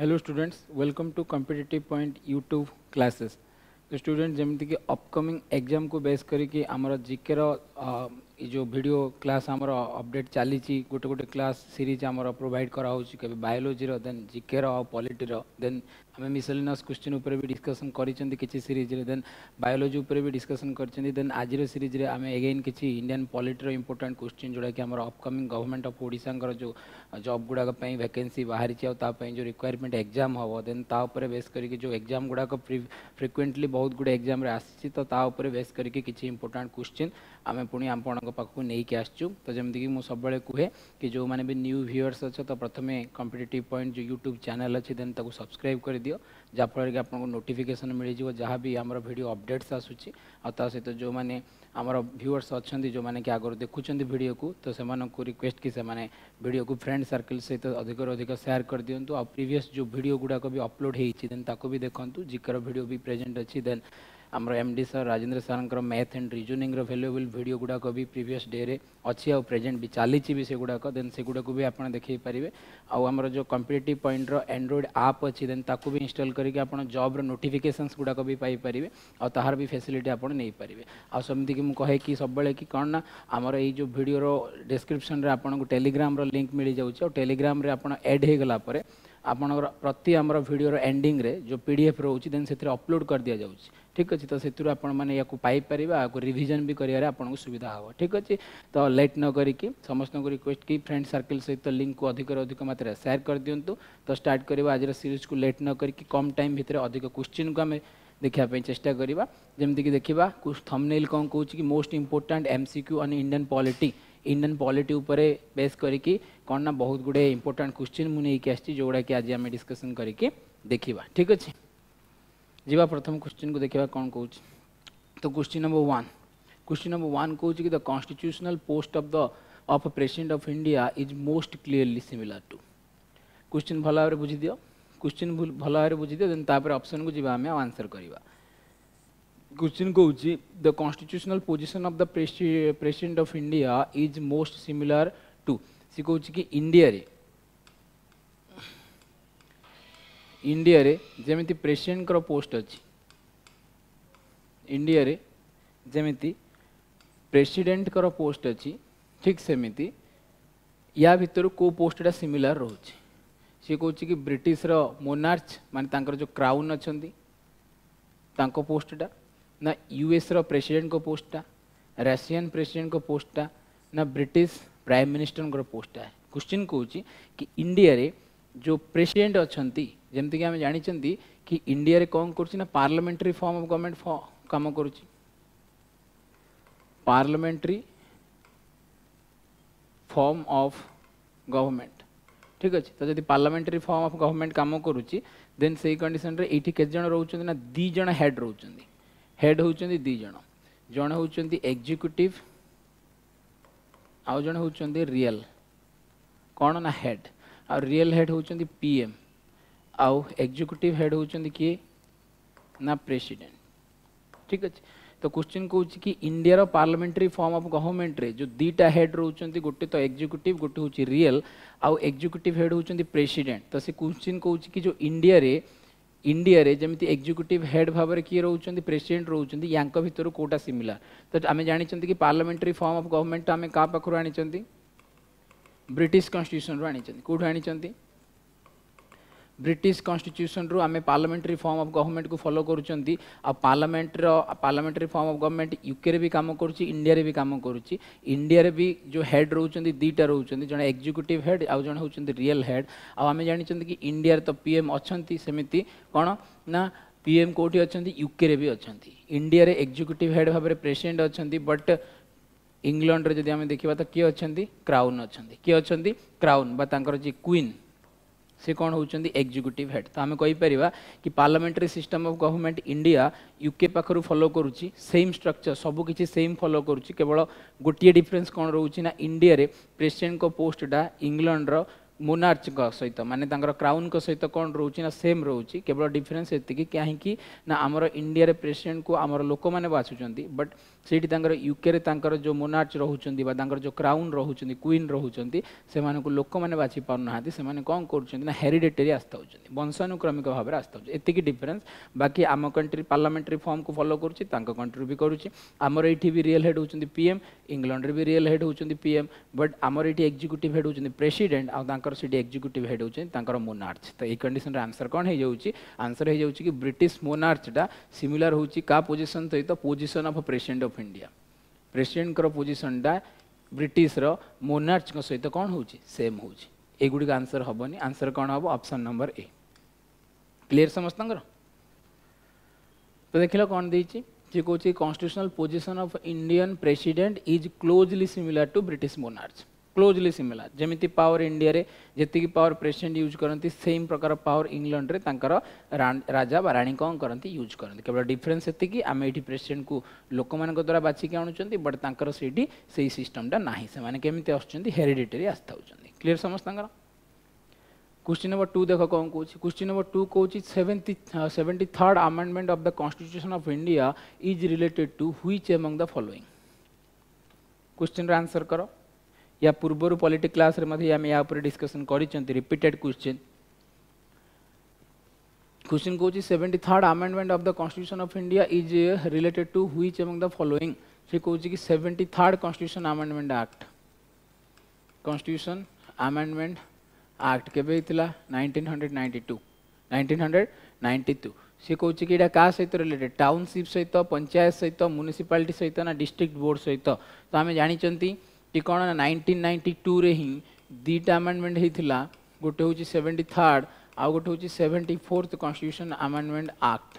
Hello students welcome to competitive point YouTube classes तो student जमीक upcoming exam को base करके आमर जिके जो भिडियो क्लास आमर अपडेट चली गोटे गोटे क्लास सीरीज आम प्रोभाइड कराऊँ के biology then GK polity then आम मिसलिनस क्वेश्चन उपर भी डिस्कसन कर देन बायोलोजी उपर भी डिस्कसन कर देन आज सीरीज आम एगेन किसी इंडियान पॉलिटर इंपोर्टाट क्वेश्चन जोड़ा कि आम अपकमिंग गवर्नमेंट अफ ओडार जो जब गुड़ाक भैकेन्सी बाहरी जो रिक्वयरमेंट एक्जाम हम देन तापर बेस करके जो एक्जाम गुड़ाक फ्रिक्वेंटली बहुत गुडा एक्जाम आसी तो तापर बेस करके किसी इंपोर्टाट क्वेश्चन आम पुणी आपको पाखक नहीं आसचु तो जमीक मुझे सब कहे कि जो मैंने भी न्यू भ्यूअर्स अच्छा तो प्रथम कम्पिटेट पॉइंट जो यूट्यूब चेल अच्छे देन सब्सक्राइब कर ଦିଅ ଯାହାଫଳରେ କି ଆପଣଙ୍କୁ ନୋଟିଫିକେସନ୍ ମିଳିଯିବ ଯାହା ବି ଆମର ଭିଡ଼ିଓ ଅପଡ଼େଟ୍ସ ଆସୁଛି ଆଉ ତା ସହିତ ଯେଉଁମାନେ ଆମର ଭ୍ୟୁଅର୍ସ ଅଛନ୍ତି ଯେଉଁମାନେ କି ଆଗରୁ ଦେଖୁଛନ୍ତି ଭିଡ଼ିଓକୁ ତ ସେମାନଙ୍କୁ ରିକ୍ୱେଷ୍ଟ କି ସେମାନେ ଭିଡ଼ିଓକୁ ଫ୍ରେଣ୍ଡ ସର୍କଲ୍ ସହିତ ଅଧିକରୁ ଅଧିକ ସେୟାର କରିଦିଅନ୍ତୁ ଆଉ ପ୍ରିଭିୟସ୍ ଯେଉଁ ଭିଡ଼ିଓ ଗୁଡ଼ାକ ବି ଅପଲୋଡ଼ ହେଇଛି ଦେନ୍ ତାକୁ ବି ଦେଖନ୍ତୁ ଜିକାର ଭିଡ଼ିଓ ବି ପ୍ରେଜେଣ୍ଟ ଅଛି ଦେନ୍ आम M D sir Rajendra sir math and reasoning रैल्युएबल भिड गुड़ाक भी प्रिवियस डे अच्छी आउ प्रेजेंट भी चली भी से गुड़ाक देन से गुड़ाक भी आप देखे पारे आमर जो कंपिटेट पॉइंट एंड्रोइड आप अच्छी देन ताक भी इनस्टल करके आप जब्र नोटिफिकेसन गुड़ाक भी पाइपर आ भी फैसिलिटी आप नहीं पारे आमती मुझे कहे कि सब बेले कि कौन ना आमर ये जो भिडियोर डेस्क्रिप्सन आपको टेलीग्राम रिंक मिल जाऊँ टेलीग्राम एड प्रति आम भिडर एंडिंग আমার जो पी डी एफ रोचे देन से अपलोड कर দিয়া जाऊँगी ठीक अच्छे तो से आपर आगे रिविजन भी करार आपको सुविधा हाँ ठीक अच्छे तो लेट न कर समस्त को रिक्वेस्ट कि फ्रेंड सर्कल सहित लिंक को अधिक अधिक मात्रा सेयार कर दिंतु तो स्टार्ट कर आज सीरीज को लेट न कर कम टाइम भितर अधिक क्वेश्चन को आम देखापी चेषा करवा जमीक देखा थमनेल कौन कौन कि most important M C Q on Indian polity Indian polity base करी कौन ना बहुत गुड़े इंपोर्टाट क्वेश्चन मुझे नहीं कि कि आज आम डिस्कसन करके देखा ठीक अच्छे जीवा प्रथम क्वेश्चन को देखा कौन कौच तो question number one question number one कौन कि the constitutional post of the of president of India is most clearly similar to question भल भाव बुझीद क्वेश्चन भल भाव बुझीद अप्सन को जी आम आंसर करवा क्वेश्चन कौच the constitutional position of the president of India is most similar to सी कौच कि इंडिया ଇଣ୍ଡିଆରେ ଯେମିତି ପ୍ରେସିଡେଣ୍ଟଙ୍କର ପୋଷ୍ଟ ଅଛି ଇଣ୍ଡିଆରେ ଯେମିତି ପ୍ରେସିଡେଣ୍ଟଙ୍କର ପୋଷ୍ଟ ଅଛି ଠିକ୍ ସେମିତି ୟା ଭିତରୁ କେଉଁ ପୋଷ୍ଟଟା ସିମିଲାର ରହୁଛି ସିଏ କହୁଛି କି ବ୍ରିଟିଶର ମୋନାର୍ଚ ମାନେ ତାଙ୍କର ଯେଉଁ କ୍ରାଉନ୍ ଅଛନ୍ତି ତାଙ୍କ ପୋଷ୍ଟଟା ନା ୟୁଏସ୍ର ପ୍ରେସିଡେଣ୍ଟଙ୍କ ପୋଷ୍ଟଟା ରାଷିଆନ୍ ପ୍ରେସିଡେଣ୍ଟଙ୍କ ପୋଷ୍ଟଟା ନା ବ୍ରିଟିଶ ପ୍ରାଇମ୍ ମିନିଷ୍ଟରଙ୍କର ପୋଷ୍ଟଟା କ୍ୱେଶ୍ଚିନ୍ କହୁଛି କି ଇଣ୍ଡିଆରେ जो ପ୍ରେସିଡେଣ୍ଟ ଅଛନ୍ତି ଯେମିତିକି ଆମେ ଜାଣିଛନ୍ତି କି ଇଣ୍ଡିଆରେ କ'ଣ କରୁଛି ନା ପାର୍ଲାମେଣ୍ଟାରୀ ଫର୍ମ ଅଫ୍ ଗଭର୍ଣ୍ଣମେଣ୍ଟ କାମ କରୁଛି ପାର୍ଲାମେଣ୍ଟାରୀ ଫର୍ମ ଅଫ୍ ଗଭର୍ଣ୍ଣମେଣ୍ଟ ଠିକ୍ ଅଛି ତ ଯଦି ପାର୍ଲାମେଣ୍ଟାରୀ ଫର୍ମ ଅଫ୍ ଗଭର୍ଣ୍ଣମେଣ୍ଟ କାମ କରୁଛି ଦେନ୍ ସେଇ କଣ୍ଡିସନ୍ରେ ଏଇଠି କେତେ ଜଣ ରହୁଛନ୍ତି ନା ଦୁଇ ଜଣ ହେଡ୍ ରହୁଛନ୍ତି ହେଡ୍ ହେଉଛନ୍ତି ଦୁଇ ଜଣ ଜଣେ ହେଉଛନ୍ତି ଏକ୍ଜିକ୍ୟୁଟିଭ୍ ଆଉ ଜଣେ ହେଉଛନ୍ତି ରିଏଲ୍ କ'ଣ ନା ହେଡ୍ ଆଉ ରିଏଲ୍ ହେଡ୍ ହେଉଛନ୍ତି ପିଏମ୍ ଆଉ ଏକ୍ଜିକ୍ୟୁଟିଭ୍ ହେଡ୍ ହେଉଛନ୍ତି କିଏ ନା ପ୍ରେସିଡେଣ୍ଟ ଠିକ୍ ଅଛି ତ କ୍ୱେଶ୍ଚିନ୍ କହୁଛି କି ଇଣ୍ଡିଆର ପାର୍ଲାମେଣ୍ଟାରୀ ଫର୍ମ ଅଫ୍ ଗଭର୍ଣ୍ଣମେଣ୍ଟରେ ଯେଉଁ ଦୁଇଟା ହେଡ୍ ରହୁଛନ୍ତି ଗୋଟେ ତ ଏକ୍ଜିକ୍ୟୁଟିଭ୍ ଗୋଟେ ହେଉଛି ରିଏଲ୍ ଆଉ ଏକ୍ଜିକ୍ୟୁଟିଭ୍ ହେଡ୍ ହେଉଛନ୍ତି ପ୍ରେସିଡେଣ୍ଟ ତ ସେ କ୍ୱେଶ୍ଚିନ୍ କହୁଛି କି ଯେଉଁ ଇଣ୍ଡିଆରେ ଇଣ୍ଡିଆରେ ଯେମିତି ଏକ୍ଜିକ୍ୟୁଟିଭ୍ ହେଡ୍ ଭାବରେ କିଏ ରହୁଛନ୍ତି ପ୍ରେସିଡେଣ୍ଟ ରହୁଛନ୍ତି ୟାଙ୍କ ଭିତରୁ କେଉଁଟା ସିମିଲାର ତ ଆମେ ଜାଣିଛନ୍ତି କି ପାର୍ଲାମେଣ୍ଟାରୀ ଫର୍ମ ଅଫ୍ ଗଭର୍ଣ୍ଣମେଣ୍ଟ ଆମେ କାହା ପାଖରୁ ଆଣିଛନ୍ତି ବ୍ରିଟିଶ କନଷ୍ଟିଟ୍ୟୁସନରୁ ଆଣିଛନ୍ତି କେଉଁଠୁ ଆଣିଛନ୍ତି ବ୍ରିଟିଶ କନଷ୍ଟିଚ୍ୟୁସନ୍ରୁ ଆମେ ପାର୍ଲାମେଣ୍ଟାରୀ ଫର୍ମ ଅଫ୍ ଗଭର୍ଣ୍ଣମେଣ୍ଟକୁ ଫଲୋ କରୁଛନ୍ତି ଆଉ ପାର୍ଲାମେଣ୍ଟର ପାର୍ଲାମେଣ୍ଟାରୀ ଫର୍ମ ଅଫ୍ ଗଭର୍ଣ୍ଣମେଣ୍ଟ ୟୁକେରେ ବି କାମ କରୁଛି ଇଣ୍ଡିଆରେ ବି କାମ କରୁଛି ଇଣ୍ଡିଆରେ ବି ଯେଉଁ ହେଡ୍ ରହୁଛନ୍ତି ଦୁଇଟା ରହୁଛନ୍ତି ଜଣେ ଏକ୍ଜିକ୍ୟୁଟିଭ୍ ହେଡ୍ ଆଉ ଜଣେ ହେଉଛନ୍ତି ରିଏଲ୍ ହେଡ୍ ଆଉ ଆମେ ଜାଣିଛନ୍ତି କି ଇଣ୍ଡିଆରେ ତ ପିଏମ୍ ଅଛନ୍ତି ସେମିତି କ'ଣ ନା ପିଏମ୍ କେଉଁଠି ଅଛନ୍ତି ୟୁକେରେ ବି ଅଛନ୍ତି ଇଣ୍ଡିଆରେ ଏକ୍ଜିକ୍ୟୁଟିଭ୍ ହେଡ୍ ଭାବରେ ପ୍ରେସିଡେଣ୍ଟ ଅଛନ୍ତି ବଟ୍ ଇଂଲଣ୍ଡରେ ଯଦି ଆମେ ଦେଖିବା ତ କିଏ ଅଛନ୍ତି କ୍ରାଉନ୍ ଅଛନ୍ତି କିଏ ଅଛନ୍ତି କ୍ରାଉନ୍ ବା ତାଙ୍କର ଯିଏ କୁଇନ୍ ସେ କ'ଣ ହେଉଛନ୍ତି ଏକ୍ଜିକ୍ୟୁଟିଭ୍ ହେଡ୍ ତ ଆମେ କହିପାରିବା କି parliamentary system of government India UK ପାଖରୁ ଫଲୋ କରୁଛି ସେମ୍ ଷ୍ଟ୍ରକ୍ଚର୍ ସବୁକିଛି ସେମ୍ ଫଲୋ କରୁଛି କେବଳ ଗୋଟିଏ ଡିଫରେନ୍ସ କ'ଣ ରହୁଛି ନା ଇଣ୍ଡିଆରେ ପ୍ରେସିଡେଣ୍ଟଙ୍କ ପୋଷ୍ଟଟା ଇଂଲଣ୍ଡର ମୋନାର୍ଚଙ୍କ ସହିତ ମାନେ ତାଙ୍କର କ୍ରାଉନଙ୍କ ସହିତ କ'ଣ ରହୁଛି ନା ସେମ୍ ରହୁଛି କେବଳ ଡିଫରେନ୍ସ ଏତିକି କାହିଁକି ନା ଆମର ଇଣ୍ଡିଆରେ ପ୍ରେସିଡେଣ୍ଟକୁ ଆମର ଲୋକମାନେ ବାଛୁଛନ୍ତି ବଟ୍ सेठ युके जो मोनार्च रोचर जो क्राउन रोचान क्वीन रोचान से लोक मैंने बाछ पार ना से कौन करना हेरीडेटेरी आस्ताऊँ वंशानुक्रमिक भाव में आस्ताऊँ एत डिफरेन्स बाकी आम कंट्री पार्लमेंटरी फर्म को फलो करुँ कंट्री भी करुच्ची आमर ये भी रियल हेड होती पीएम इंग्लैंड भी रियल हेड होती पीएम बट आमर ये एक्जिक्यूट हेड होती प्रेसीडेट आर सी एक्जिक्यूट हेड होती मोनार्च तो यही कंडीशन आंसर कौन हो आंसर हो ब्रिट मोनार्चटा सिमिलार होजिशन सहित position of president of India ପ୍ରେସିଡେଣ୍ଟଙ୍କର ପୋଜିସନଟା ବ୍ରିଟିଶର ମୋନାର୍ଚଙ୍କ ସହିତ କ'ଣ ହେଉଛି ସେମ୍ ହେଉଛି ଏଗୁଡ଼ିକ ଆନ୍ସର ହେବନି ଆନ୍ସର କ'ଣ ହେବ ଅପସନ୍ ନମ୍ବର ଏ କ୍ଲିୟର ସମସ୍ତଙ୍କର ତ ଦେଖିଲ କ'ଣ ଦେଇଛି ସେ କହୁଛି constitutional position of Indian president is closely similar to British monarch closely similar जमी पावर इंडिया जी पावर प्रेसीडेट यूज करती सेम प्रकार पावर इंग्लैंड राजा बा राणी कौन करती यूज करती केवल डिफरेन्स ये आम ये प्रेसीडेट को लोक मान द्वारा बाछिक आणुंट बट तर से ही सिस्टमटा ना से केमी आसरीडेटेरी आसता क्लीयर समस्त क्वेश्चन नंबर टू देख कौन कौन क्वेश्चन नंबर टू कौन seventy seventy third amendment of the constitution of India is related to which among the following question answer करो या पूर्व पॉलीट क्लास आम या डिस्कसन करिपिटेड क्वेश्चन क्वेश्चन कौन seventy third amendment of the constitution of India is related to which among the following से कौन कि seventy third constitution amendment act constitution amendment act केवे nineteen hundred ninety two nineteen hundred ninety two सी कौन कि यहाँ क्या सहित रिलेटेड टाउनसीप सहित पंचायत सहित म्यूनिसीपालिटी सहित ना डिस्ट्रिक्ट बोर्ड सहित तो आम जानी टी कौन नाइंटीन नाइंटी टू रे हिं दीटा आमेडमेंट होता गोटे हूँ सेवेन्टी थर्ड आउ गए हूँ seventy fourth constitution amendment act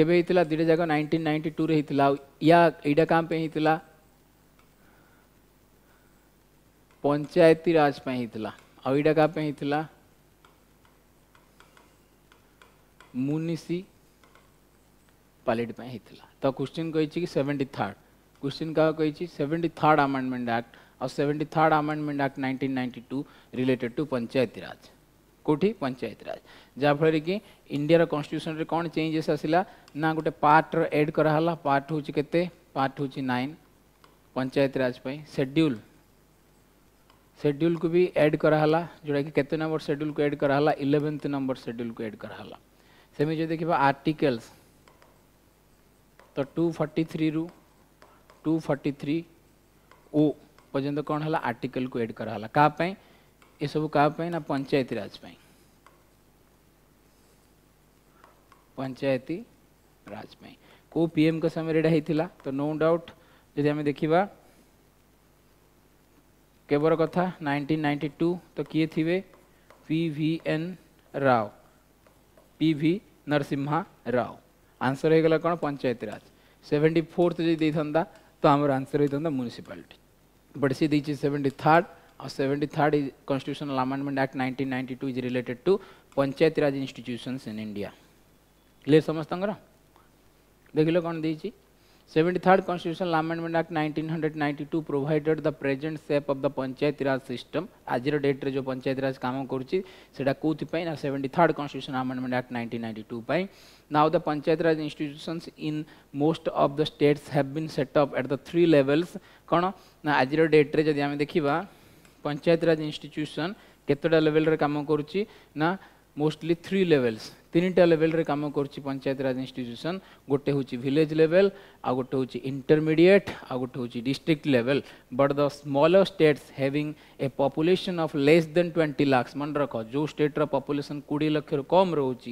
के दुटा जाक नाइंटीन नाइंटी टू रेला या यहाँ क्या होता पंचायतीराज आईटा क्या होता मुनिसीपाट होता तो क्वेश्चन कही सेवेन्टी थर्ड क्वेश्चन का कोई चीज सेवेंटी थर्ड अमेंडमेंट एक्ट और seventy third amendment act 1992 related to Panchayati Raj কোটি পঞ্চায়েত রাজ যাফলে কি ইন্ডিয়ার কনস্টিট্যুশনরে কোণ চেঞ্জেস আসিলা না গোটে পার্টর এড করাহলা पार्ट হচ্ছে কেতে পার্ট হচ্ছে নাইন পঞ্চায়েত রাজ सेड्यूल को भी एड कराला जोटा कि केत नंबर सेड्यूल को एड कराला इलेवेन्थ नंबर सेड्यूल को एड कराला सेमी जो देखा आर्टिकल्स तो टू फर्टी थ्री रु टू फर्टी थ्री ओ पर्यंत कौन है आर्टिकल को एड कराला का ये सब क्या ना पंचायती राज पंचायती राज को पीएम का समय रेडा तो नो डाउट जी आम देखा केवर कथा 1992 तो किए थे P V N Rao P V Narasimha Rao answer हो गला कौन पंचायती राज सेवेन्टी फोर्थ जी दे था तो आम आंसर होता municipality but see the seventy third और seventy third is constitutional amendment act nineteen ninety two is related to Panchayati Raj institution in India clear समस्त देख लो कौन दे seventy third constitution amendment act nineteen hundred ninety two provided the present shape of the Panchayati Raj system आज डेट्रे जो पंचायतीराज काम करा कौन ना seventy third constitution amendment act nineteen ninety two पर now the Panchayat Raj intuition in most of the states have been set up at the three levels कौन ना आज डेट्रे जब आम देखा पंचायतराज इनट्यूशन केतटा लेवल काम मोस्टली थ्री लेवल्स তিনটা काम कर पंचायत राज ইনস্টিট্যুশন गोटे हूँ भिलेज लेवल आ গোটে हूँ ইন্টরমিডিয়েট आ গোটে हूँ district level but the smaller states having a population of less than twenty lakhs मन रख जो स्टेट्र पपुलेसन कोड़े लक्ष रु कम रोच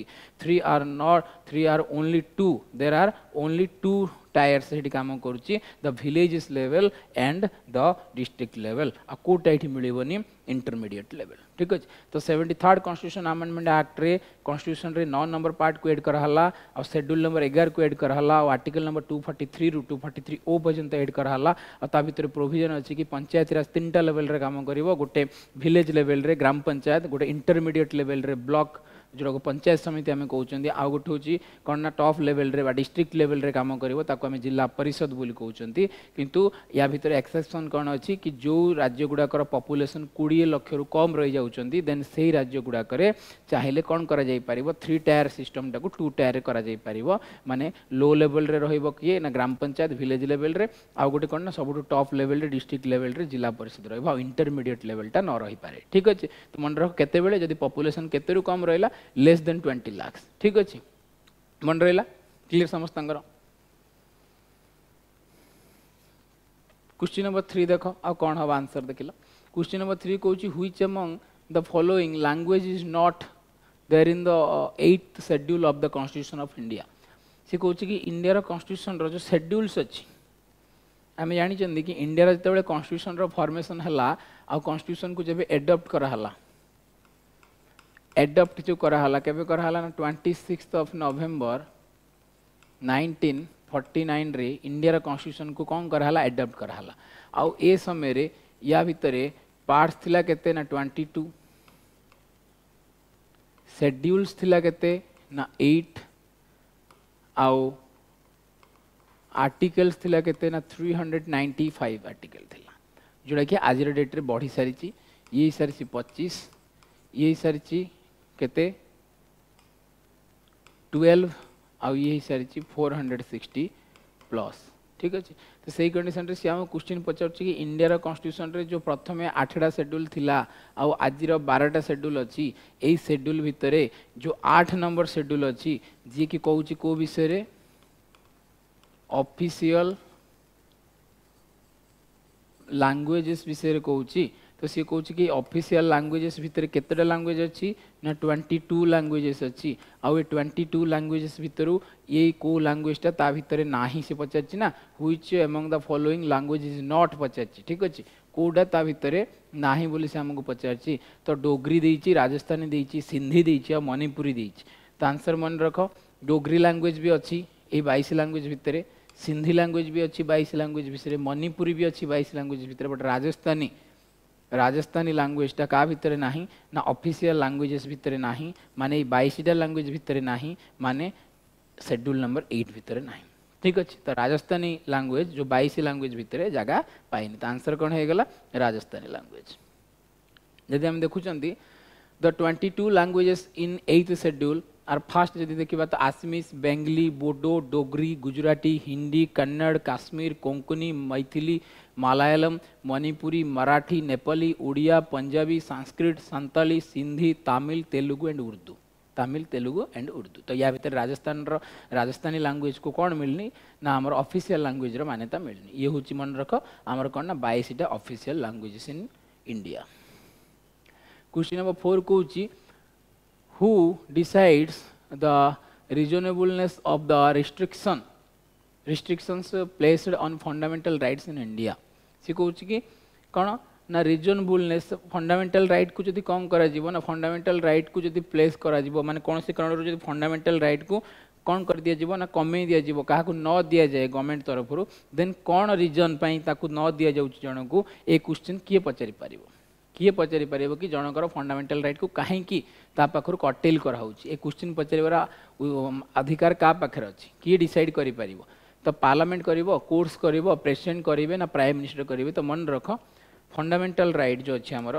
three are not three are only two there are only two tiers ये कम कर the villages level and the district level आ कौटा ये मिलनी इंटरमीडिएट लेवल ठीक अच्छे तो सेवेन्टी थर्ड कन्स्टिट्यूशन आमेडमेंट आक्ट्रे कन्स्टिट्यूशन नौ नंबर पार्ट को एड करहला और सेड्यूल नंबर एगार को एड करहला और article number two forty three रु टू फर्टी थ्री ओ पर्यटन एड करहला और भितर प्रोविजन अच्छी कि पंचायत राज तीन लेवल रे काम कर गोटे भिलेज लेवल ग्राम पंचायत गोटे इंटरमीडिएट लेवल ब्लक ଯେଉଁଟାକୁ ପଞ୍ଚାୟତ ସମିତି ଆମେ କହୁଛନ୍ତି ଆଉ ଗୋଟେ ହେଉଛି କ'ଣ ନା ଟପ୍ ଲେଭେଲରେ ବା ଡିଷ୍ଟ୍ରିକ୍ଟ ଲେଭେଲରେ କାମ କରିବ ତାକୁ ଆମେ ଜିଲ୍ଲା ପରିଷଦ ବୋଲି କହୁଛନ୍ତି କିନ୍ତୁ ୟା ଭିତରେ ଏକ୍ସେପସନ୍ କ'ଣ ଅଛି କି ଯେଉଁ ରାଜ୍ୟ ଗୁଡ଼ାକର ପପୁଲେସନ୍ କୋଡ଼ିଏ ଲକ୍ଷରୁ କମ୍ ରହିଯାଉଛନ୍ତି ଦେନ୍ ସେହି ରାଜ୍ୟ ଗୁଡ଼ାକରେ ଚାହିଁଲେ କ'ଣ କରାଯାଇପାରିବ ଥ୍ରୀ ଟାୟାର ସିଷ୍ଟମଟାକୁ ଟୁ ଟାୟାରରେ କରାଯାଇପାରିବ ମାନେ ଲୋ ଲେଭେଲରେ ରହିବ କିଏ ନା ଗ୍ରାମ ପଞ୍ଚାୟତ ଭିଲେଜ ଲେଭେଲରେ ଆଉ ଗୋଟେ କ'ଣ ନା ସବୁଠୁ ଟପ୍ ଲେଭେଲରେ ଡିଷ୍ଟ୍ରିକ୍ଟ ଲେଭେଲରେ ଜିଲ୍ଲା ପରିଷଦ ରହିବ ଆଉ ଇଣ୍ଟରମିଡ଼ିଏଟ୍ ଲେଭେଲଟା ନ ରହିପାରେ ଠିକ୍ ଅଛି ତ ମନେ ରଖ କେତେବେଳେ ଯଦି ପପୁଲେସନ୍ କେତେରୁ କମ୍ ରହିଲା लेस देन ट्वेंटी लाक्स ठीक अच्छे मन रहा क्लीयर समस्त क्वेश्चन नंबर थ्री देख आ कौन हम आंसर देख ल क्वेश्चन नंबर थ्री कौन which among the following language is not there in the eighth schedule of the constitution of India से कौन कि इंडिया कॉन्स्टिट्यूशन रो जो सेड्यूल्स अच्छी आम जानते कि इंडिया जिते बड़े कन्स्टिट्यूशन फर्मेसन है आ कन्स्टिट्यूशन को जब एडप्ट कराला एडप्ट जो कराला केवे कराला ना twenty six of November nineteen forty nine रे इंडिया कन्स्टिट्यूशन को कौन कराला एडप्ट कराला आउ ए समय या भितर पार्ट्स थिला केते ना ट्वेंटी टू सेड्यूल्स थिला केते ना एट आउ आर्टिकल्स थिला केते ना फाइव आर्टिकल थिला जोटा कि आज डेट्रे बढ़ी सारी ये सारी पचीस ये सारी केते 12 आउ ये हंड्रेड सिक्सटी प्लस ठीक अच्छे तो सही कंडीशन रे से आम क्वेश्चन पचार इंडिया कन्स्टिट्यूशन रे जो प्रथम आठटा सेड्यूल थिला आज बारटा सेड्यूल अच्छी यही सेड्यूल भितर जो आठ नंबर सेड्यूल अच्छी जी कि कौच को विषय रे ऑफिशियल लैंग्वेजेस विषय कौची तो सी कौच कि अफिसीआल लांगुएजेस भितर केतटा लांगुएज अच्छी ना ट्वेंटी टू लांगुएजेस अच्छी आउ ये ट्वेंटी टू लांगुएजेस भितर ये कौ लांगुएजटा ता भितर ना से पचार ना which among the following language is not पचार ठीक अच्छे कौटा ता भितर ना ही से आमको पचार तो डोगरी देती राजस्थानी देती सिंधी देती आ मणिपुरी देती तो आंसर मन रख डोगरी लांगुएज भी अच्छी ये बैश लांगुएज भितर सिंधी लांगुएज भी अच्छी बैश लांगुएज भितर मणिपुरी भी अच्छी बैश लांगुएज भितर बट राजस्थानी राजस्थानी लांगुएजटा क्या भितर ना ना अफिसीयल लांगुएजेस भितर ना मान यटा लांगुएज भितर ना मान सेड्यूल नंबर एट भितर ना ठीक अच्छे तो राजस्थानी लांगुएज जो बैश लांगुएज भितर जगह पाए तो आंसर कौन हो गला राजस्थानी लांगुएज जदि आम देखुं the twenty two languages in eighth schedule are first जदि देखा तो आसमिस बेंगली बोडो डोगरी गुजराती हिंदी कन्नड़ काश्मीर कोंकणी मैथिली मालायलम मणिपुरी मराठी नेपाली उड़िया पंजाबी संस्कृत संताली सिंधी तमिल तेलुगु एंड उर्दू तमिल तेलुगु एंड उर्दू तो या भितर राजस्थान राजस्थानी लैंग्वेज କଣ कौन ନା ଆମର आम ଲାଙ୍ଗୁଏଜ୍ର ମାନ୍ୟତା ମିଳିନି ଇଏ ହେଉଛି हूँ मन रख आमर कौन ना बैसटा official languages in India question number four कौच who decides the reasonableness of the restrictions placed on fundamental rights in India She कहूँ कि कौन ना रिजनबुलनेस फंडामेंटल राइट को जो कम कर फंडामेंटल राइट को प्लेस कर मानने कौन से कारण फंडामेंटल राइट को कौन कर दिजाव ना कमी दिजाव क्या न दि जाए गवर्नमेंट तरफ देन कौन रिजन न दि जाऊँगी जन को ये क्वेश्चन किए पचारिपार किए पचारिपार कि जनकर फंडामेंटल रईट को कहीं पाखु कटेल कराऊ क्वेश्चन पचार अधिकार क्या पाखे अच्छी किए डिसाइड कर ତ ପାର୍ଲାମେଣ୍ଟ କରିବ କୋର୍ସ କରିବ ପ୍ରେସିଡେଣ୍ଟ କରିବେ ନା ପ୍ରାଇମ୍ ମିନିଷ୍ଟର କରିବେ ତ ମନେ ରଖ ଫଣ୍ଡାମେଣ୍ଟାଲ ରାଇଟ୍ ଯେଉଁ ଅଛି ଆମର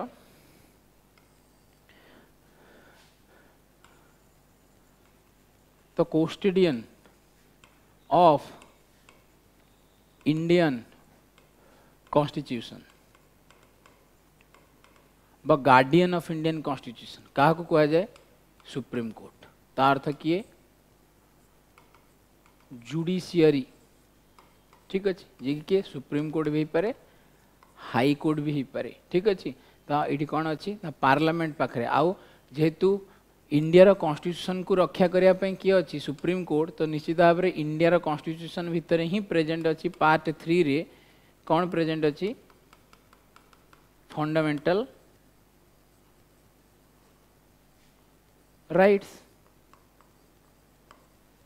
ତ କୋଷ୍ଟିଡିଆନ୍ ଅଫ୍ इंडियन कॉन्स्टिट्यूशन व गार्डियन ऑफ इंडियन कॉन्स्टिट्यूशन क्या कह जाए सुप्रीम कोर्ट तार अर्थ किए ଜୁଡ଼ିସିଆରୀ ଠିକ୍ ଅଛି ଯିଏକି ସୁପ୍ରିମକୋର୍ଟ ବି ହେଇପାରେ ହାଇକୋର୍ଟ ବି ହେଇପାରେ ଠିକ୍ ଅଛି ତ ଏଇଠି କ'ଣ ଅଛି ନା ପାର୍ଲାମେଣ୍ଟ ପାଖରେ ଆଉ ଯେହେତୁ ଇଣ୍ଡିଆର କନଷ୍ଟିଟ୍ୟୁସନକୁ ରକ୍ଷା କରିବା ପାଇଁ କିଏ ଅଛି ସୁପ୍ରିମକୋର୍ଟ ତ ନିଶ୍ଚିତ ଭାବରେ ଇଣ୍ଡିଆର କନଷ୍ଟିଟ୍ୟୁସନ ଭିତରେ ହିଁ ପ୍ରେଜେଣ୍ଟ ଅଛି ପାର୍ଟ ଥ୍ରୀରେ କ'ଣ ପ୍ରେଜେଣ୍ଟ ଅଛି ଫଣ୍ଡାମେଣ୍ଟାଲ ରାଇଟ୍ସ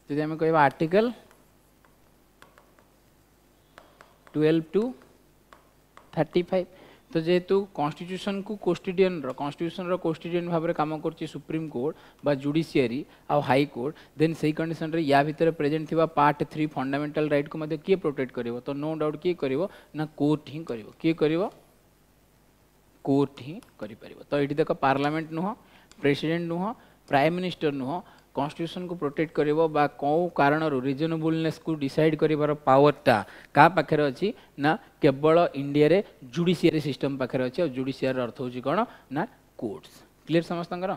जी आम कह article twelve to thirty five तो जेहेतु कन्स्टिट्यूशन को कोस्टिडियन कन्स्टिट्यूशन रोस्टिडियन भाव में कम कर सुप्रीम कोर्ट बा जुडिशियरी आउ हाई कोर्ट देन से कंडीशन रे या भितर प्रेजेंट थी पार्ट थ्री फंडामेंटल राइट को मध्य किए प्रोटेक्ट कर तो नो डाउट किए कर ना कोर्ट ही कर किए कर कोर्ट ही कर तो ये देख पार्लामेंट नुह प्रेसीडेट नुह प्राइम मिनिस्टर नुह কনস্টিट्যুশন কু প্রোটেক্ট করব বা কেউ কারণর রিজনেবলনেস কু ডিসাইড করবার পাওয়ারটা কাহা পাখে অছি না কেবল ইন্ডিয়ারে জুডিসিয়ারি সিস্টম পাখে অছি আর জুডিসিয়ারি অর্থ হচ্ছে কোণ না কোর্টস ক্লিয়ার সমস্তর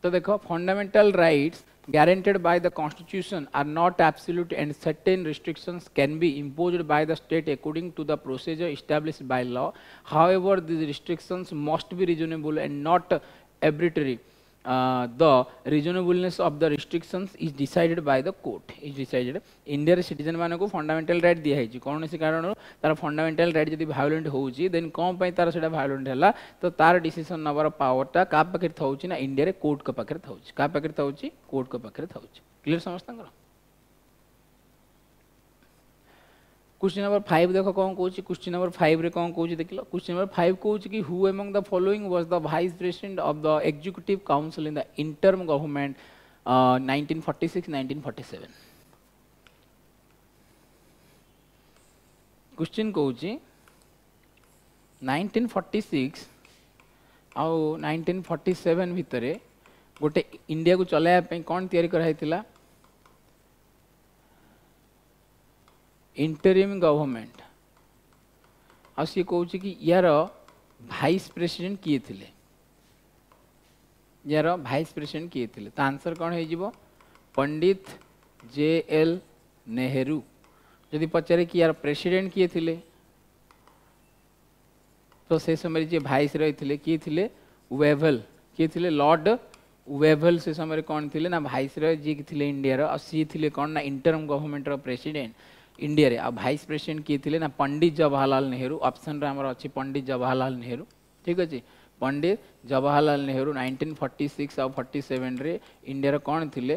তো দেখ fundamental rights guaranteed by the constitution are not absolute and certain restrictions can be imposed by the state according to the procedure established by law however these restrictions must be reasonable and not arbitrary. Uh, the reasonableness of the restrictions is decided by the court is decided india's citizen manku fundamental right दिया है कौनसी कारण तार fundamental right जब violate होची देन कौन पाई तार सेटा भायोलेट है तो तार डिसीजन नवर पावरटा क्या पाखे थोड़ी ना इंडिया कोर्ट का पाखे थोड़ी क्या पाखे थोड़ी कोर्ट का पाखे थोड़ी क्लीयर समस्त क्वेश्चन नंबर फाइव देख कौन कौन क्वेश्चन नंबर फाइव रे कौन कौन देख लो क्वेश्चन नंबर फाइव कौन कि who among the following was the vice president of the executive council in the interim government six forty seven question कौन सिक्स आउ सेवेन भितर गोटे इंडिया को चलने कौन तैयारी कराई इंटरिम गवर्नमेंट आ सी कौच कि यार भाइस प्रेसिडेंट किए थे यार भाइस प्रेसिडेंट किए थे तो आंसर कौन हो पंडित जे एल नेहरू जदि पचारे कि यार प्रेसिडेंट किए थे तो से समय जी भाइस रही थे किए थे वेभल किए थे लर्ड वेभल से समय कौन थे ना भाइस रही जी थे इंडिया और सी थे कौन ना इंटरम गवर्नमेंट रेसीडेट ଇଣ୍ଡିଆରେ ଆଉ ଭାଇସ୍ ପ୍ରେସିଡେଣ୍ଟ କିଏ ଥିଲେ ନା ପଣ୍ଡିତ ଜବାହରଲାଲ ନେହେରୁ ଅପସନ୍ରେ ଆମର ଅଛି ପଣ୍ଡିତ ଜବାହରଲାଲ ନେହେରୁ ଠିକ୍ ଅଛି Pandit Jawaharlal Nehru nineteen forty six ଆଉ ଫର୍ଟି ସେଭେନରେ ଇଣ୍ଡିଆର କ'ଣ ଥିଲେ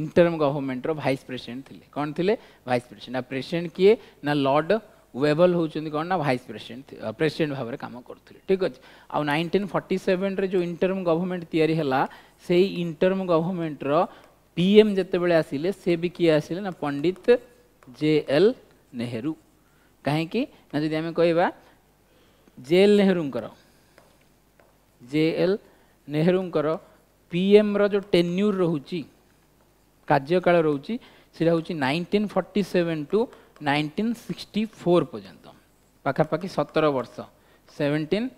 ଇଣ୍ଟରମ୍ ଗଭର୍ଣ୍ଣମେଣ୍ଟର ଭାଇସ୍ ପ୍ରେସିଡେଣ୍ଟ ଥିଲେ କ'ଣ ଥିଲେ ଭାଇସ୍ ପ୍ରେସିଡେଣ୍ଟ ଆଉ ପ୍ରେସିଡେଣ୍ଟ କିଏ ନା ଲର୍ଡ଼ ୱେବଲ୍ ହେଉଛନ୍ତି କ'ଣ ନା ଭାଇସ୍ ପ୍ରେସିଡେଣ୍ଟ ପ୍ରେସିଡେଣ୍ଟ ଭାବରେ କାମ କରୁଥିଲେ ଠିକ୍ ଅଛି ଆଉ ନାଇଣ୍ଟିନ୍ ଫର୍ଟି ସେଭେନରେ ଯେଉଁ ଇଣ୍ଟରମ୍ ଗଭର୍ଣ୍ଣମେଣ୍ଟ ତିଆରି ହେଲା ସେଇ ଇଣ୍ଟରମ୍ ଗଭର୍ଣ୍ଣମେଣ୍ଟର ପିଏମ୍ ଯେତେବେଳେ ଆସିଲେ ସେ ବି କିଏ ଆସିଲେ ନା ପଣ୍ଡିତ जे एल नेहरू कहीं जी आम कह J L Nehru J L नेहरूर पीएम रो टेन्यूर रोच कार्यकाल रोच nineteen forty seven to nineteen sixty four पर्यत पखापाखि सतर वर्ष सेवेन्टीन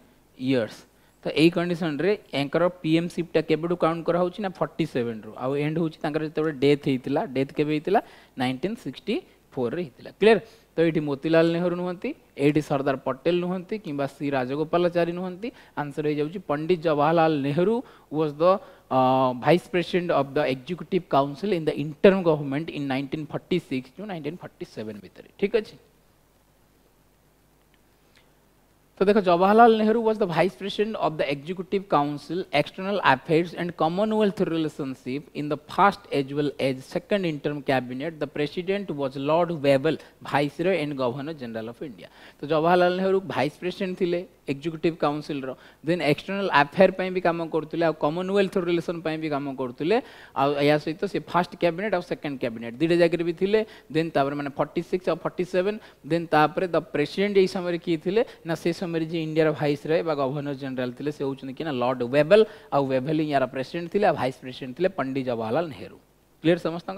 इयर्स तो यही कंडीशन में यार या पीएमसीपटा के काउंट करा फर्टी सेवेन रु आउ एंड होती डेथ होता डेथ के नाइनटीन सिक्सटी ଫୋର୍ରେ ହେଇଥିଲା କ୍ଲିୟର ତ ଏଇଠି ମୋତିଲାଲ ନେହେରୁ ନୁହନ୍ତି ଏଇଠି ସର୍ଦ୍ଦାର ପଟେଲ ନୁହନ୍ତି କିମ୍ବା ସି ରାଜଗୋପାଲାଚାରୀ ନୁହନ୍ତି ଆନ୍ସର ହେଇଯାଉଛି Pandit Jawaharlal Nehru was the vice president of the executive council in the interim government in nineteen forty six to nineteen forty seven ଭିତରେ ଠିକ୍ ଅଛି तो देखो Jawaharlal Nehru was the vice president of the executive council external affairs and commonwealth relationship in the first as as second interim cabinet the president was Lord Wavell vice and governor general of India तो Jawaharlal Nehru vice president थे executive council then external affair पर भी कम କରୁଥିଲେ ଆଉ Commonwealth relation ପାଇଁ ବି କାମ କରୁଥିଲେ ଆଉ ଏହା ସହିତ ସେ ଫାର୍ଷ୍ଟ କ୍ୟାବିନେଟ୍ ଆଉ ସେକେଣ୍ଡ କ୍ୟାବିନେଟ୍ ଦୁଇଟା ଜାଗାରେ ବି ଥିଲେ ଦେନ୍ ତାପରେ ମାନେ ଫର୍ଟି ସିକ୍ସ ଆଉ ଫର୍ଟି ସେଭେନ୍ ଦେନ୍ ତାପରେ ଦ ପ୍ରେସିଡେଣ୍ଟ ଏଇ ସମୟରେ समय जी इंडिया भाइस रहे गवर्नर जनरल थे से हूँ कि लर्ड वेबल आउ वेबल यार प्रेसीडेट थे भाइस प्रेसीडेट थे पंडित जवाहरलाल नेहरू क्लीयर समस्त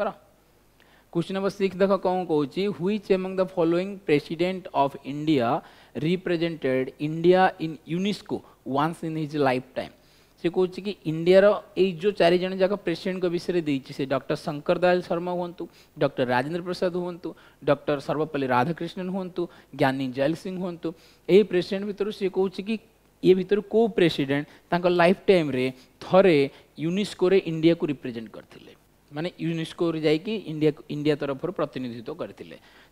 क्वेश्चन नंबर सिक्स देख कौन कौन which among the following president of India represented India in UNESCO once in his lifetime से कौच कि इंडिया चार जन जाक प्रेसीडेट विषय दे डक्टर शंकर दयाल शर्मा हूँ डक्टर राजेन्द्र प्रसाद हूँ डक्टर सर्वपल्ली राधाकृष्णन हूँ ज्ञानी जयल सिंह हूँ ये प्रेसीडेट भितर सी कौच कि ये भितर को प्रेसीडेट लाइफ टाइम थे यूनिस्को इंडिया को रिप्रेजेंट करते मैंने यूनिस्को जाकि इंडिया इंडिया तरफ प्रतिनिधित्व करते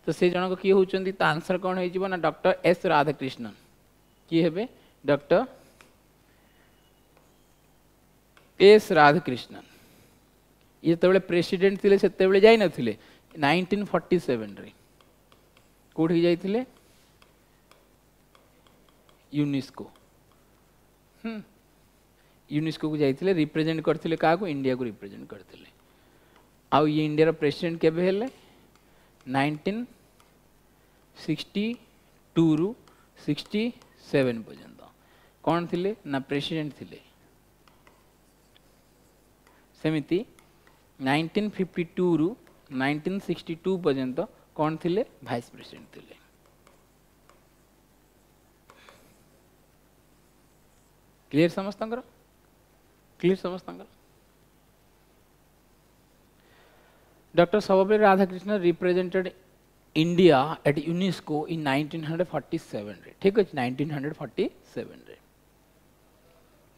तो से जन किए हो आंसर कौन हो डर एस राधाकृष्णन किए हे डर एस राधाकृष्णन हम्म. ये प्रेसीडेट थे से नाइंटीन फर्टी सेवेन कौट की जाते यूनिस्को यूनिस्को को जाते रिप्रेजेंट करते क्या इंडिया को रिप्रेजेंट करते आ इंडिया प्रेसीडेट के नाइंटीन सिक्सटी टू रु सिक्सटी सेवेन पर्यटन कौन थी ना प्रेसीडेट थी सेमती नाइंटीन फिफ्टी टू रु नाइंटीन सिक्सटी टू पर्यत कौन थे भाइस प्रेसीडेट थे क्लीयर समस्त क्लीयर समस्त doctor Sarvepalli Radhakrishna represented India at UNESCO in 1947 hundred forty seven ठीक अच्छे नाइंटीन हंड्रेड फर्टी सेवेन रे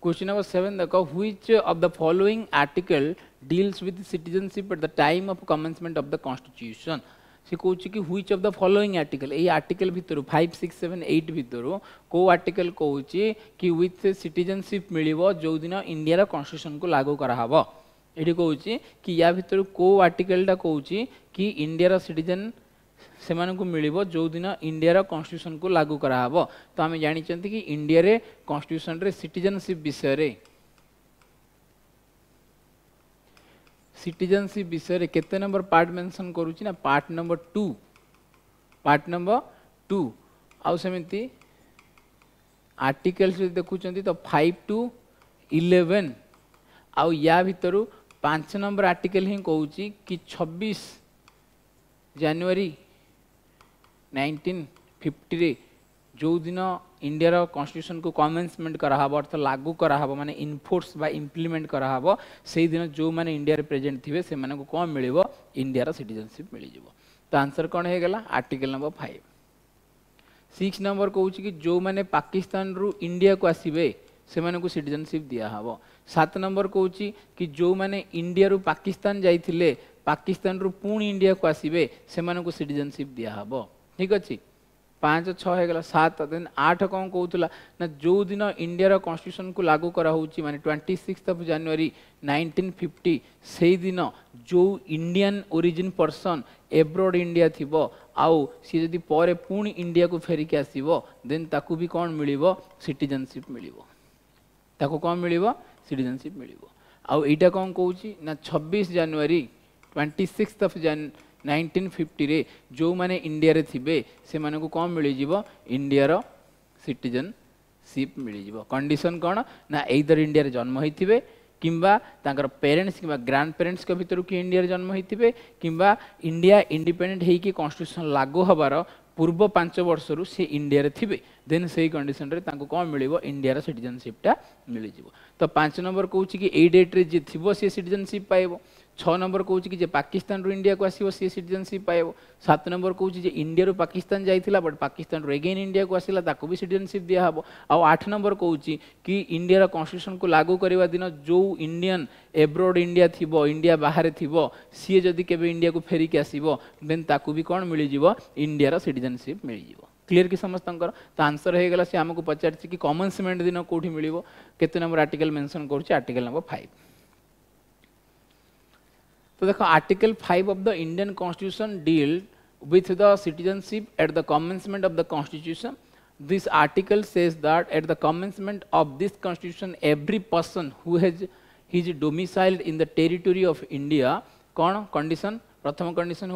क्वेश्चन नंबर सेवन देखो which of the following article deals with citizenship at the time of commencement of the constitution से कहे कि which of the following article ये article भितर five six seven eight भितर कौ article कौच कि विथ सिटीजनशिप मिल जो दिन इंडिया कन्स्टिट्यूशन को लागू कराव ये कौच कि या भितर कौ आर्टिकलटा कौच कि इंडिया सिटीजन ସେମାନଙ୍କୁ ମିଳିବ ଯେଉଁଦିନ ଇଣ୍ଡିଆର କନଷ୍ଟିଟ୍ୟୁସନକୁ ଲାଗୁ କରାହେବ ତ ଆମେ ଜାଣିଛନ୍ତି କି ଇଣ୍ଡିଆରେ କନଷ୍ଟିଟ୍ୟୁସନରେ ସିଟିଜନସିପ୍ ବିଷୟରେ सिटीजनशिप विषय केते नंबर पार्ट मेनसन करुच्ची ना part number two part number two आमती आर्टिकल्स देखुं तो फाइव टू इलेवेन आउ या भितर पांच नंबर आर्टिकल ही कौच कि छब्बीस जानुरी ନାଇଣ୍ଟିନ୍ ଯେଉଁଦିନ ଇଣ୍ଡିଆର କନଷ୍ଟିଟ୍ୟୁସନକୁ କନଭେନ୍ସମେଣ୍ଟ କରାହେବ ଅର୍ଥ ଲାଗୁ କରାହେବ ମାନେ ଇନ୍ଫୋର୍ସ ବା ଇମ୍ପ୍ଲିମେଣ୍ଟ କରାହେବ ସେଇଦିନ ଯେଉଁମାନେ ଇଣ୍ଡିଆରେ ପ୍ରେଜେଣ୍ଟ ଥିବେ ସେମାନଙ୍କୁ କ'ଣ ମିଳିବ ଇଣ୍ଡିଆର ସିଟିଜନସିପ୍ ମିଳିଯିବ ତ ଆନ୍ସର କ'ଣ ହେଇଗଲା article number five six number କହୁଛି କି ଯେଉଁମାନେ ପାକିସ୍ତାନରୁ ଇଣ୍ଡିଆକୁ ଆସିବେ ସେମାନଙ୍କୁ ସିଟିଜନସିପ୍ ଦିଆହେବ ସାତ ନମ୍ବର କହୁଛି କି ଯେଉଁମାନେ ଇଣ୍ଡିଆରୁ ପାକିସ୍ତାନ ଯାଇଥିଲେ ପାକିସ୍ତାନରୁ ପୁଣି ଇଣ୍ଡିଆକୁ ଆସିବେ ସେମାନଙ୍କୁ ସିଟିଜନସିପ୍ ଦିଆହେବ ঠিক ଅଛି ପାଞ୍ଚ ଛଅ ହେଇଗଲା ସାତ ଦେନ୍ ଆଠ କ'ଣ କହୁଥିଲା ନା ଯେଉଁ ଦିନ ଇଣ୍ଡିଆର କନଷ୍ଟିଟ୍ୟୁସନକୁ ଲାଗୁ କରାହେଉଛି ମାନେ twenty six of January nineteen fifty ସେଇଦିନ ଯେଉଁ Indian origin person abroad India ଥିବ ଆଉ ସିଏ ଯଦି ପରେ ପୁଣି ଇଣ୍ଡିଆକୁ ଫେରିକି ଆସିବ ଦେନ୍ ତାକୁ ବି କ'ଣ ମିଳିବ ସିଟିଜେନସିପ୍ ମିଳିବ ତାକୁ କ'ଣ ମିଳିବ ସିଟିଜେନସିପ୍ ମିଳିବ ଆଉ ଏଇଟା କ'ଣ କହୁଛି ନା ଛବିଶ ଜାନୁଆରୀ ଟ୍ୱେଣ୍ଟି ସିକ୍ସ ଅଫ୍ ଜାନୁ ନାଇଣ୍ଟିନ୍ ଫିଫ୍ଟିରେ ଯେଉଁମାନେ ଇଣ୍ଡିଆରେ ଥିବେ ସେମାନଙ୍କୁ କ'ଣ ମିଳିଯିବ ଇଣ୍ଡିଆର ସିଟିଜେନ୍ ସିପ୍ ମିଳିଯିବ କଣ୍ଡିସନ୍ କ'ଣ ନା ଏଇଦର ଇଣ୍ଡିଆରେ ଜନ୍ମ ହୋଇଥିବେ কিংবা তাঁর প্যারেন্টস কিংবা গ্রান্ড প্যারেন্টস ভিতর কি ইন্ডিয়ার জন্ম হয়েছে কিংবা ইন্ডিয়া ইন্ডিপেন্ডেন্ট হয়েকি কনস্টিট্যুশন লাগু হবার পূর্ব পাঁচ বর্ষর সে ইন্ডিয়ার থিবে দেন সেই কন্ডিশনরে তাঁকু কম মিলব ইন্ডিয়ার সিটিজেনশিপটা মিলিযোগ তো পাঁচ নম্বর কৌছি কি এই ডেট্রে যে থিব সে সিটিজেনশিপ পাইব છ નંબર કહું કે જે પાકિસ્તાનରୁ ઇન્ડિયાକୁ ଆସିବ ସିଏ ସିଟିଜେନସିପ୍ ପାଇବ ସାତ ନମ୍ବର କହୁଛି ଯେ ଇଣ୍ଡିଆରୁ ପାକିସ୍ତାନ ଯାଇଥିଲା ବଟ୍ ପାକିସ୍ତାନରୁ ଏଗେନ୍ ଇଣ୍ଡିଆକୁ ଆସିଲା ତାକୁ ବି ସିଟିଜେନସିପ୍ ଦିଆହେବ ଆଉ ଆଠ ନମ୍ବର କହୁଛି କି ଇଣ୍ଡିଆର କନଷ୍ଟିଟ୍ୟୁସନକୁ ଲାଗୁ କରିବା ଦିନ ଯେଉଁ ଇଣ୍ଡିଆନ୍ ଏବ୍ରୋଡ଼ ଇଣ୍ଡିଆ ଥିବ ଇଣ୍ଡିଆ ବାହାରେ ଥିବ ସିଏ ଯଦି କେବେ ଇଣ୍ଡିଆକୁ ଫେରିକି ଆସିବ ଦେନ୍ ତାକୁ ବି କ'ଣ ମିଳିଯିବ ଇଣ୍ଡିଆର ସିଟିଜେନସିପ୍ ମିଳିଯିବ क्लीयर कि समस्त आंसर होगा सी आमको पचार कमनसमेंट दिन कौटी मिल के नंबर आर्टिकल मेनसन कर article number five So, the Article 5 of the Indian Constitution deal with the citizenship at the commencement of the constitution this article says that at the commencement of this constitution every person who has his domiciled in the territory of india condition pratham condition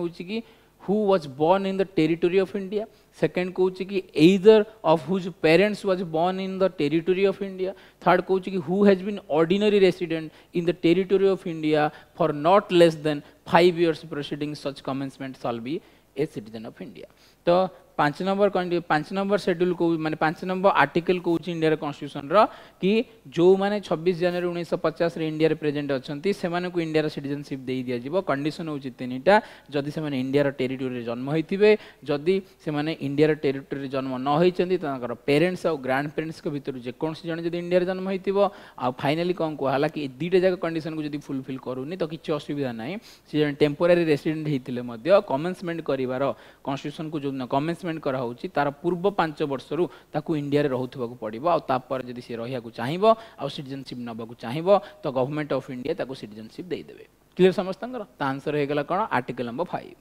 who was born in the territory of India. Second କହୁଛି କି either of whose parents was born in the territory of India. Third କହୁଛି who has been ordinary resident in the territory of India for not less than five years preceding such commencement shall be a citizen of India. So, ପାଞ୍ଚ number ପାଞ୍ଚ number schedule କହୁ ମାନେ ପାଞ୍ଚ number article କହୁଛି ଇଣ୍ଡିଆର କନଷ୍ଟିଟ୍ୟୁସନ୍ର କି ଯେଉଁମାନେ ଛବିଶ ଜାନୁଆରୀ ଉଣେଇଶହ ପଚାଶରେ ଇଣ୍ଡିଆରେ ପ୍ରେଜେଣ୍ଟ ଅଛନ୍ତି ସେମାନଙ୍କୁ ଇଣ୍ଡିଆର ସିଟିଜେନସିପ୍ ଦେଇ ଦିଆଯିବ କଣ୍ଡିସନ୍ ହେଉଛି ତିନିଟା ଯଦି ସେମାନେ ଇଣ୍ଡିଆର ଟେରିଟୋରିରେ ଜନ୍ମ ହୋଇଥିବେ ଯଦି ସେମାନେ ଇଣ୍ଡିଆର ଟେରିଟୋରିରେ ଜନ୍ମ ନ ହୋଇଛନ୍ତି ତାଙ୍କର ପେରେଣ୍ଟସ୍ ଆଉ ଗ୍ରାଣ୍ଡ ପେରେଣ୍ଟସ୍ଙ୍କ ଭିତରୁ ଯେକୌଣସି ଜଣେ ଯଦି ଇଣ୍ଡିଆରେ ଜନ୍ମ ହୋଇଥିବ ଆଉ ଫାଇନାଲି କ'ଣ କୁହାହେଲା କି ଏ ଦୁଇଟା ଯାକ କଣ୍ଡିସନ୍କୁ ଯଦି ଫୁଲଫିଲ୍ କରୁନି ତ କିଛି ଅସୁବିଧା ନାହିଁ ସେ ଜଣେ ଟେମ୍ପୋରାରୀ ରେସିଡେଣ୍ଟ ହୋଇଥିଲେ ମଧ୍ୟ କମେନ୍ସମେଣ୍ଟ କରିବା पकड़ कन्स्टिट्यूशन को जो कमेन्समेंट कर पूर्व पांच वर्ष रूक इंडिया रोकवाक पड़ो आपर जब सी रही चाहब आटेनसीप नाक चाहिए तो गवर्नमेंट अफ इंडिया सिटेनसीप देदे क्लीयर समस्त आंसर हो गला कौन article number five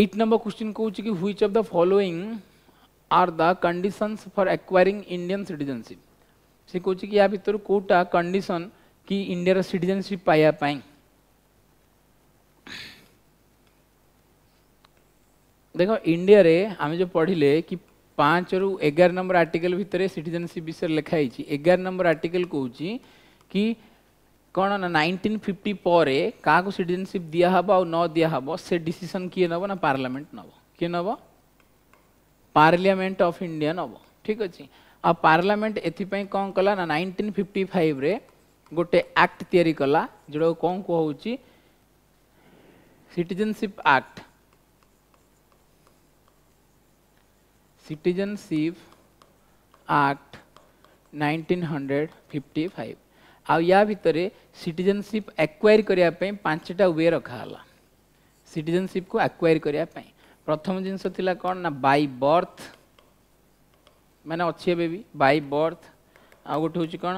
eight number question कौच कि which of the following are the condition for acquiring Indian citizenship से कौच कि या भर कौटा कंडीशन कि इंडिया सिटेनसीप पाइबापी देख इंडिया जो पढ़िले कि पाँच रु एगार नंबर आर्टिकल भितर सिटीजनशिप विषय लिखाई एगार नंबर आर्टिकल कौच कि कौन ना नाइंटीन फिफ्टी पर क्या सिटीजनशिप दिहब आ न दिहब से डिसीसन किए नब ना पार्लामेंट नब किए नब पार्लियामेंट अफ इंडिया नब ठीक अच्छे आ पार्लमेंट ए कौन कला ना नाइंटीन फिफ्टी फाइव रे गोटे आक्ट या कौन कहूँ सिटीजनशिप आक्ट सिटीजनशिप आक्ट 1955 ଆଉ ୟା ଭିତରେ ସିଟିଜନସିପ୍ ଆକ୍ୱାୟାର କରିବା ପାଇଁ ପାଞ୍ଚଟା ୱେ ରଖାହେଲା ସିଟିଜନସିପ୍କୁ ଆକ୍ୱାୟାର କରିବା ପାଇଁ ପ୍ରଥମ ଜିନିଷ ଥିଲା କ'ଣ ନା ବାଇ ବର୍ଥ ମାନେ ଅଛି ଏବେ ବି ବାଇ ବର୍ଥ ଆଉ ଗୋଟେ ହେଉଛି କ'ଣ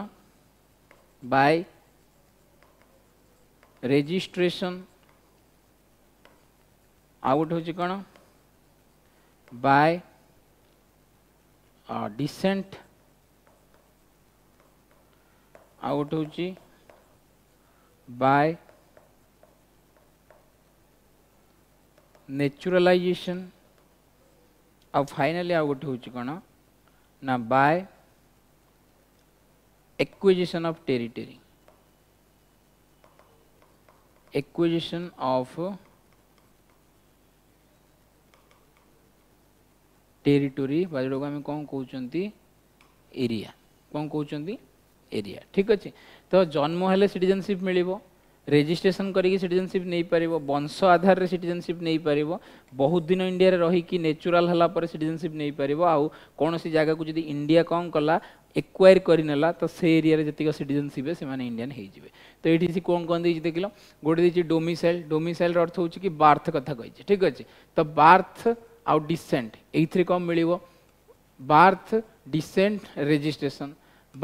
ବାଇ ରେଜିଷ୍ଟ୍ରେସନ୍ ଆଉ ଗୋଟେ ହେଉଛି କ'ଣ ବାଇ डिसेंट आउट हूँ बाय नेचुरलाइजेशन आ फाइनाली आउट हूँ कौन ना by acquisition of territory acquisition of territory बाजुड़क आम कौन कौन एरिया कौन कौन एरिया ठीक अच्छे तो जन्म हेल्ले सिटेनसीप मिल रेजिट्रेसन करसीप नहीं पार वंश आधार में सिटेनसीप नहीं पार बहुत दिन इंडिया रहीकि नेचुराल हालापर सिटेनसीप नहीं पार आई जगह को जी इंडिया कौन कला एक्वायर करने तो से एरिया जितक सिटेनसीप से इंडियान हो जाए तो ये कौन कौन दे देख लोटे डोमिसाइल डोमिसल डोमिसल अर्थ हो बार्थ कथ कही ठीक अच्छे तो बार्थ ଆଉ ଡିସେଣ୍ଟ ଏଇଥିରେ କ'ଣ ମିଳିବ birth descent registration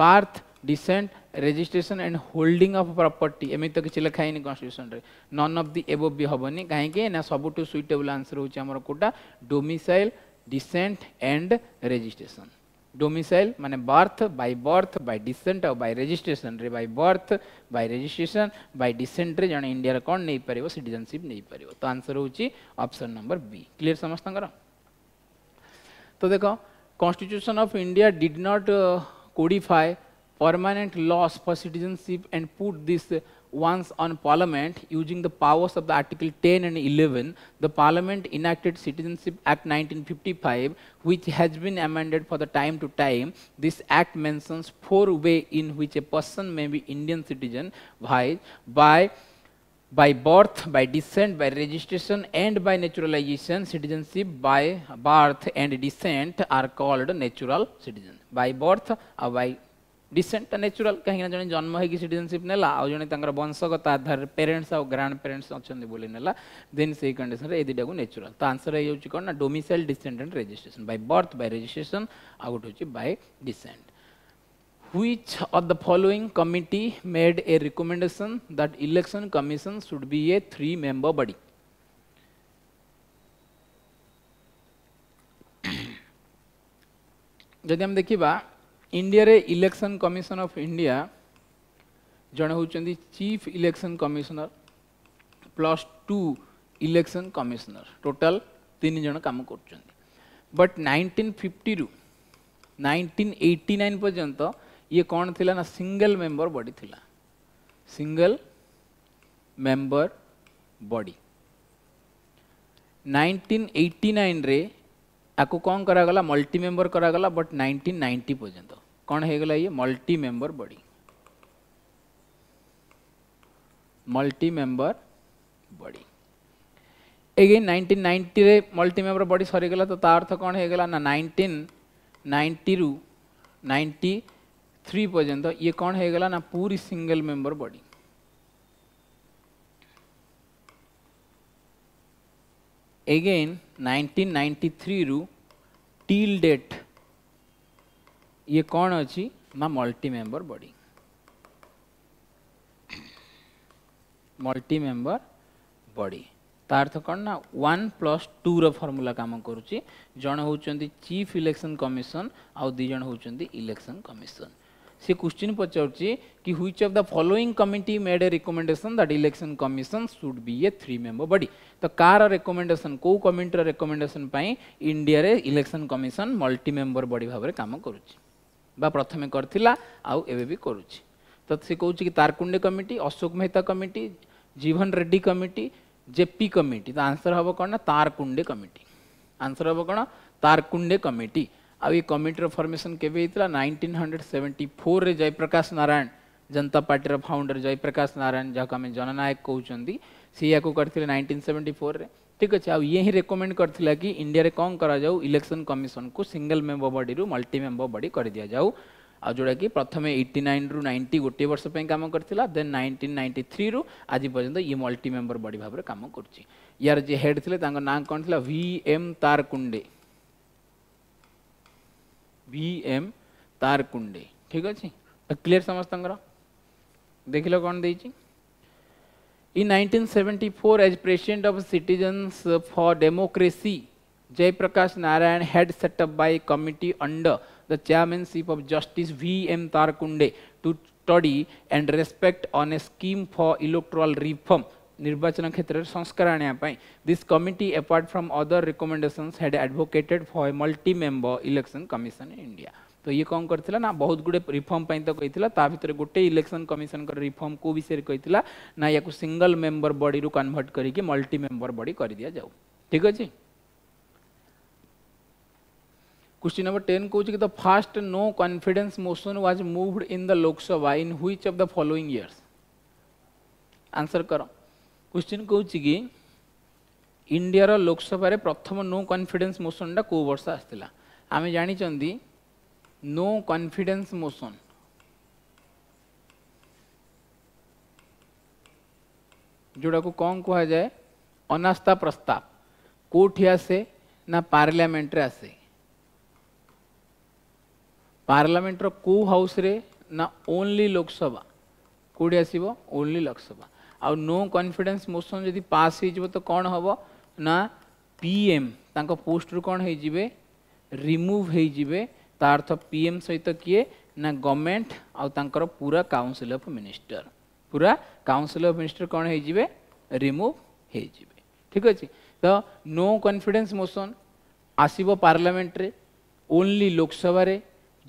birth descent registration and holding of property ଏମିତି ତ କିଛି ଲେଖା ହେଇନି କନଷ୍ଟିଟ୍ୟୁସନ୍ରେ ନନ୍ ଅଫ୍ ଦି ଏବୋଭ୍ ବି ହେବନି କାହିଁକି ନା ସବୁଠୁ ସୁଇଟେବୁଲ୍ ଆନ୍ସର୍ ହେଉଛି ଆମର କେଉଁଟା domicile descent and registration domicile माने birth by birth by descent और बाय रजिस्ट्रेशन रे by birth by registration by descent रे जने इंडिया रे कोन नै परबो सिटीजनशिप नै परबो तो आंसर होउची ऑप्शन नंबर बी क्लियर समस्त कर तो देखो constitution of India did not codify permanent laws for citizenship and put this once on parliament using the powers of the article 10 and 11 the parliament enacted citizenship act 1955 which has been amended for the time to time this act mentions four way in which a person may be indian citizen by by by birth by descent by registration and by naturalization citizenship by birth and descent are called natural citizen by birth or by descent natural कहीं जो जन्म होगी citizenship ना जो जन वंशगत आधार parents आउ ग्रांड पेरेन्ट्स अच्छा बोली ना देन से कंडीशन में युटा को नेचुराल तो आंसर है कौन ना domicile descendant registration by birth by registration आउ गोटे हूँ by descent which of the following committee made a recommendation that election commission should be a three member body जदि आम देखा ଇଣ୍ଡିଆରେ ଇଲେକ୍ସନ୍ କମିଶନ ଅଫ୍ ଇଣ୍ଡିଆ ଜଣେ ହେଉଛନ୍ତି chief election commissioner plus two election commissioner total ତିନି ଜଣ କାମ କରୁଛନ୍ତି ବଟ୍ ନାଇଣ୍ଟିନ୍ ଫିଫ୍ଟିରୁ ନାଇଣ୍ଟିନ୍ ଏଇଟି ନାଇନ୍ ପର୍ଯ୍ୟନ୍ତ ଇଏ କ'ଣ ଥିଲା ନା ସିଙ୍ଗଲ୍ ମେମ୍ବର ବଡ଼ି ଥିଲା single member body nineteen eighty ନାଇନ୍ରେ ଆକୁ କ'ଣ କରାଗଲା ମଲ୍ଟି ମେମ୍ବର କରାଗଲା ବଟ୍ ନାଇଣ୍ଟିନ୍ ନାଇଣ୍ଟି ପର୍ଯ୍ୟନ୍ତ कौन है ये multi member body multi member body again 1990 रे मल्टी मेम्बर बॉडी सरी तो ता अर्थ कौन है ना 1990 रु थ्री पर्यंत ये कौन है ना पूरी सिंगल मेम्बर बॉडी एगेन 1993 रु टिल डेट ये कौन अच्छी ना multi member body multi member body तार्थ कौन ना वन प्लस टू रमुला कम कर जड़े हूँ चीफ इलेक्शन कमिशन आउ दिज हूँ इलेक्शन कमिशन सी क्वेश्चन पचार कि which of the following committee made a recommendation that election commission should be a three member body तो कार रेकमेंडेसन कौ कमिटर recommendation India election commission multi member body भाव में कम करुच्ची प्रथम कर Tarkunde committee Ashok Mehta committee Jeevan Reddy committee JP committee तो आंसर हम कौन ना तारकुंडे कमिटी आंसर हम कौन तारकुंडे कमिटी आउ ये कमिटर फर्मेसन के नाइनटीन हंड्रेड सेवेन्टी फोर में जयप्रकाश नारायण जनता पार्टी फाउंडर जयप्रकाश नारायण जहाँ को आम जननायक कहते सी या करते नाइंटीन सेवेन्टी फोर में ठीक अच्छे आए हिं रेकमेंड कर कि इंडिया में कौन कराऊ कमिशन को single member body multi member body कर दि जाऊ आ जोड़ा कि प्रथम एट्टी नाइन रु नाइंटी गोटे वर्ष पर कम कर देन नाइंटीन नाइंटी थ्री रू आज पर्यटन ये मल्टी मेम्बर बडी भाव में कम कर यार जी हेड थे ना कौन थी भिएम तारकुंडे तार कुंडे भि एम तार ठीक अच्छे क्लीयर समस्त देख लो कौन देखिए In 1974, as President of Citizens for Democracy, Jayprakash Narayan had set up by a committee under the chairmanship of Justice V. M. Tarkunde to study and respect on a scheme for electoral reform ନିର୍ବାଚନ କ୍ଷେତ୍ରରେ ସଂସ୍କାର ଆଣିବା ପାଇଁ this committee apart from other recommendations had advocated for a multi member election तो ये कौन कर बहुत गुड़े रिफर्म पर तो कही भितर गोटे इलेक्शन कमिशन रिफर्म को विषय कही ना या सिंगल मेम्बर बड़ी कनभर्ट करके मल्टी मेम्बर बड़ी कर दि जाऊ ठीक अच्छे क्वेश्चन नंबर टेन कौन कि the first no confidence motion was moved in the Lok Sabha in which of the following years answer कर क्वेश्चन कौच कि इंडिया लोकसभा प्रथम नो कन्फिडेन्स मोशन टा कौ वर्ष आसला आम जानी no confidence motion जोड़ा को कौन जाए अनास्था प्रस्ताव कौटी आसे ना पार्लियामेंट रे आसे पार्लियामेंट रो को हाउस रे ना ओनली लोकसभा कौटी आसीबो ओनली लोकसभा आ नो कॉन्फिडेंस मोशन जदी पास हो तो कौन हबो ना पीएम तांको पोस्ट रु कौन हो रिमूव हो तार्थ पीएम सहित किए ना गवर्नमेंट आउर पूरा काउनसिल अफ मिनिस्टर पूरा काउनसिल अफ मिनिस्टर कौन हो रिमुव हो ठीक अच्छे तो नो कन्फिडेन्स मोशन आसब पार्लामेंट्रे ओनली लोकसभा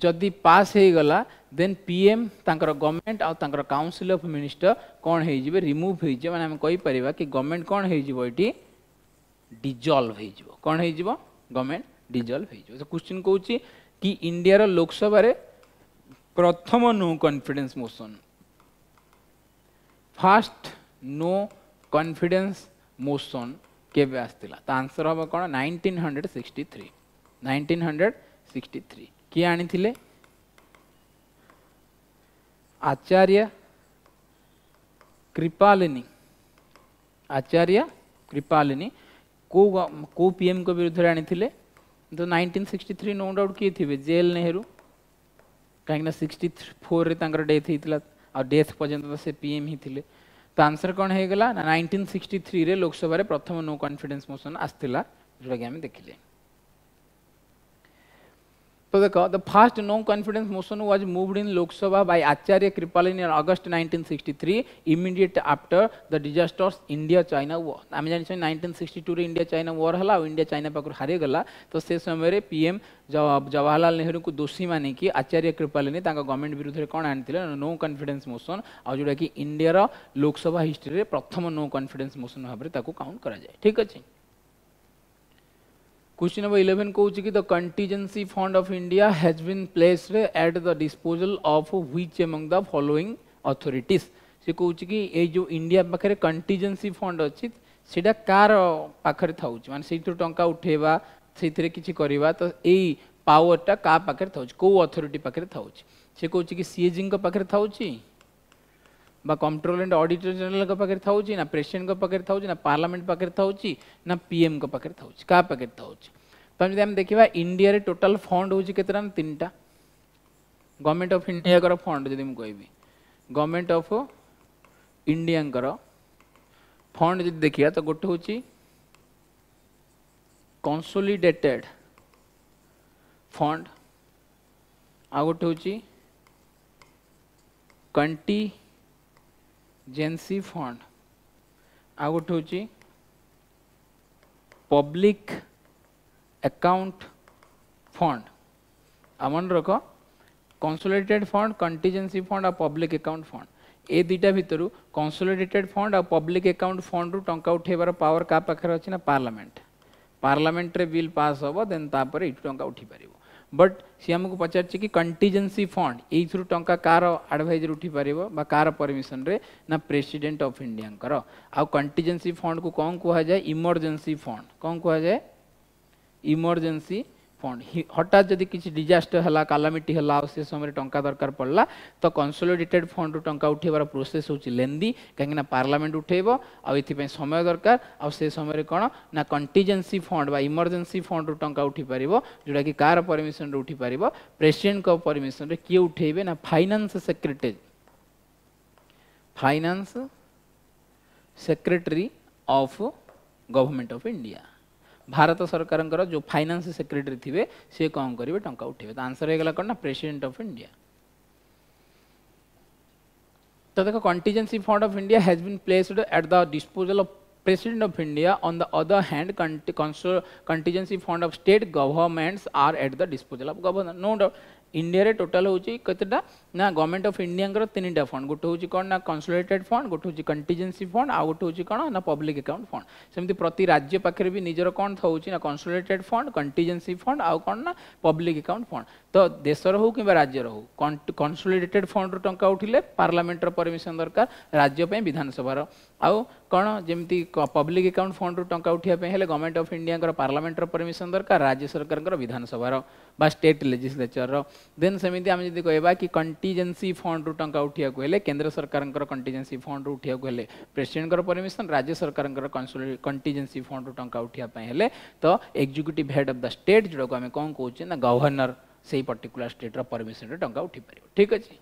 जदि पास हो गला देन पीएम तांकर गवर्नमेंट आउर काउनसिल अफ मिनिस्टर कौन हो रिमुव हो मैंने आम कहीपर कि गवर्नमेंट कौन हो डिजल्व हो कौन हो गवर्नमेंट डिजल्व हो क्वेश्चन कौन कि इंडिया लोकसभा प्रथम no confidence motion first no confidence motion केव आसाला तो आंसर हम कौन nineteen hundred sixty three nineteen hundred sixty किए आचार्य कृपालिनी आचार्य कृपालिनी को को पीएम को विरुद्ध आनी जो 1963 नो डाउट किए थे जेएल नेहरू कहीं सिक्सटी फोर डेथ होता और डेथ पर्यटन तो से पीएम ही तो आंसर कौन होगा नाइंटीन सिक्सटी थ्री लोकसभा प्रथम नो कन्फिडेन्स मोशन आसाला जोटा कि आम देखिले Prabhakar, the first non-confidence motion was moved in Lok Sabha by Acharya Kripalani in August 1963, immediate after the disasters India-China war. आम जानी 1962 रे India-China war हला और India-China पाकर हारे गला तो से समय रे PM जवाहरलाल नेहरू को दोषी माने कि आचार्य कृपालानी तांका गवर्नमेंट विरुद्ध रे कोन आनिथिले नो कॉन्फिडेंस मोशन और जोटा कि इंडिया रो लोकसभा हिस्ट्री रे प्रथम नो कॉन्फिडेंस मोशन भाबरे ताको काउंट करा जाय ठीक अछि क्वेश्चन नंबर इलेवेन कौच कि the contingency fund of India has been placed at the disposal of which among the following authorities से कौच कि ये जो इंडिया पाखे कंटीजेंसी फंड अच्छे से पाखे था मैं से टाँह उठेबा से कि तो यही टा क्या पाखे था कौ अथरीटी पाखे था कौच कि सीएजी पाखे था બા કોમ્પ્ટ્રોલર ઓડિટર જનરલ પકર થાઉચી ના પ્રેસિડેન્ટ પકર થાઉચી ના પાર્લામેન્ટ પકર થાઉચી ના પીએમ પકર થાઉચી કા પકર થાઉચી તમે આમ દેખવા ઇન્ડિયા ટોટાલ ફંડ હોઉચી કેતરા તીનટા ગવર્મેન્ટ અફ ઇન્ડિયા ફંડ જદી હું કહીબી ગવર્મેન્ટ અફ ઇન્ડિયા ફંડ જદી દેખા તો ગોટે હોઉચી કન્સોલિડેટેડ ફંડ આ ગોટે હોઉચી કંટી ଜେନ୍ସି ଫଣ୍ଡ ଆଉ ଗୋଟେ ହେଉଛି ପବ୍ଲିକ ଆକାଉଣ୍ଟ ଫଣ୍ଡ ଆଉ ମନେ ରଖ କନ୍ସୋଲିଡେଟେଡ୍ ଫଣ୍ଡ କଣ୍ଟିଜେନ୍ସି ଫଣ୍ଡ ଆଉ ପବ୍ଲିକ ଆକାଉଣ୍ଟ ଫଣ୍ଡ ଏ ଦୁଇଟା ଭିତରୁ କନ୍ସୋଲିଡେଟେଡ୍ ଫଣ୍ଡ ଆଉ ପବ୍ଲିକ ଆକାଉଣ୍ଟ ଫଣ୍ଡରୁ ଟଙ୍କା ଉଠାଇବାର ପାୱାର କାହା ପାଖରେ ଅଛି ନା ପାର୍ଲାମେଣ୍ଟ ପାର୍ଲାମେଣ୍ଟରେ ବିଲ୍ ପାସ୍ ହେବ ଦେନ୍ ତାପରେ ଏଇଠୁ ଟଙ୍କା ଉଠିପାରିବ बट सी आम को पचारे कंटीजेन्सी फंड यही टाँग कार आडभाइजर उठी पार कार परमिशन रे ना प्रेसीडेट अफ इंडिया आउ कंटीजेन्सी फंड को कौन कह जाए इमरजेन्सी फंड कौन कह जाए इमरजेन्सी फंड हठात जदि किसी डिजास्टर है कालामिटी है से समय टा दरकार पड़ा तो कनसोलीडेटेड फंड टा उठेबार प्रोसेस हूँ लेंदी कहीं पार्लामेंट उठेब आई समय दरकार आ समय कौन ना कंटीजेन्सी फंड इमरजेन्सी फंड टा उठी पार जोटा कि कार परमिशन रे उठी पार प्रेसीडेट परमिशन किए उठेबे ना finance secretary finance secretary of government of India Bharat सरकार जो फाइनान्स सेक्रेटरी थे सी कौन करेंगे टाँचा उठे तो आंसर हो गला कौन ना प्रेसीडेट अफ इंडिया तो देख contingency fund of India has been placed at the disposal of president of India on the other hand contingency fund of state governments are at the disposal of governor no doubt ইন্ডিয়ার total হচ্ছে কতটা না government of ইন্ডিয়াঙ্কর তিনটা fond গোটে হচ্ছে কোণ না consolidated fond গোটে হচ্ছে কন্টিজেন্সি ফন্ড আউ গোটে হচ্ছে কোণ না পব্লিক একাউন্ট ফন্ড সেমতি প্রতি রাজ্য পাখে বি নিজের কোণ থাকছে না কনসোলেটেড ফন্ড কন্টিজেন্সি ফন্ড আউ কোণ না পব্লিক একাউন্ট ফন্ড तो देशर हो कि राज्य हो कनसोलीडेटेड फंड्र टा उठिले पार्लमेंटर परमिशन दरकार राज्यपे विधानसभा आउ कौन जमी पब्लिक अकाउंट फंड्रु टा उठापी गवर्नमेंट अफ इंडिया पार्लमेंटर परमिशन दरकार राज्य सरकार विधानसभा स्टेट लेजिस्लेचर देन सेमती आम जी कह कि फंड रु टा उठा केन्द्र सरकार कंटीजेन्सी फंड्रु उठा प्रेसीडेट परमिशन राज्य सरकार फंड रु टा उठापी हेल्ले तो executive head of the state जो कौन कौन गवर्नर से সেই পর্টিকুলার স্টেট্র टाँग उठी पार ठीक अच्छे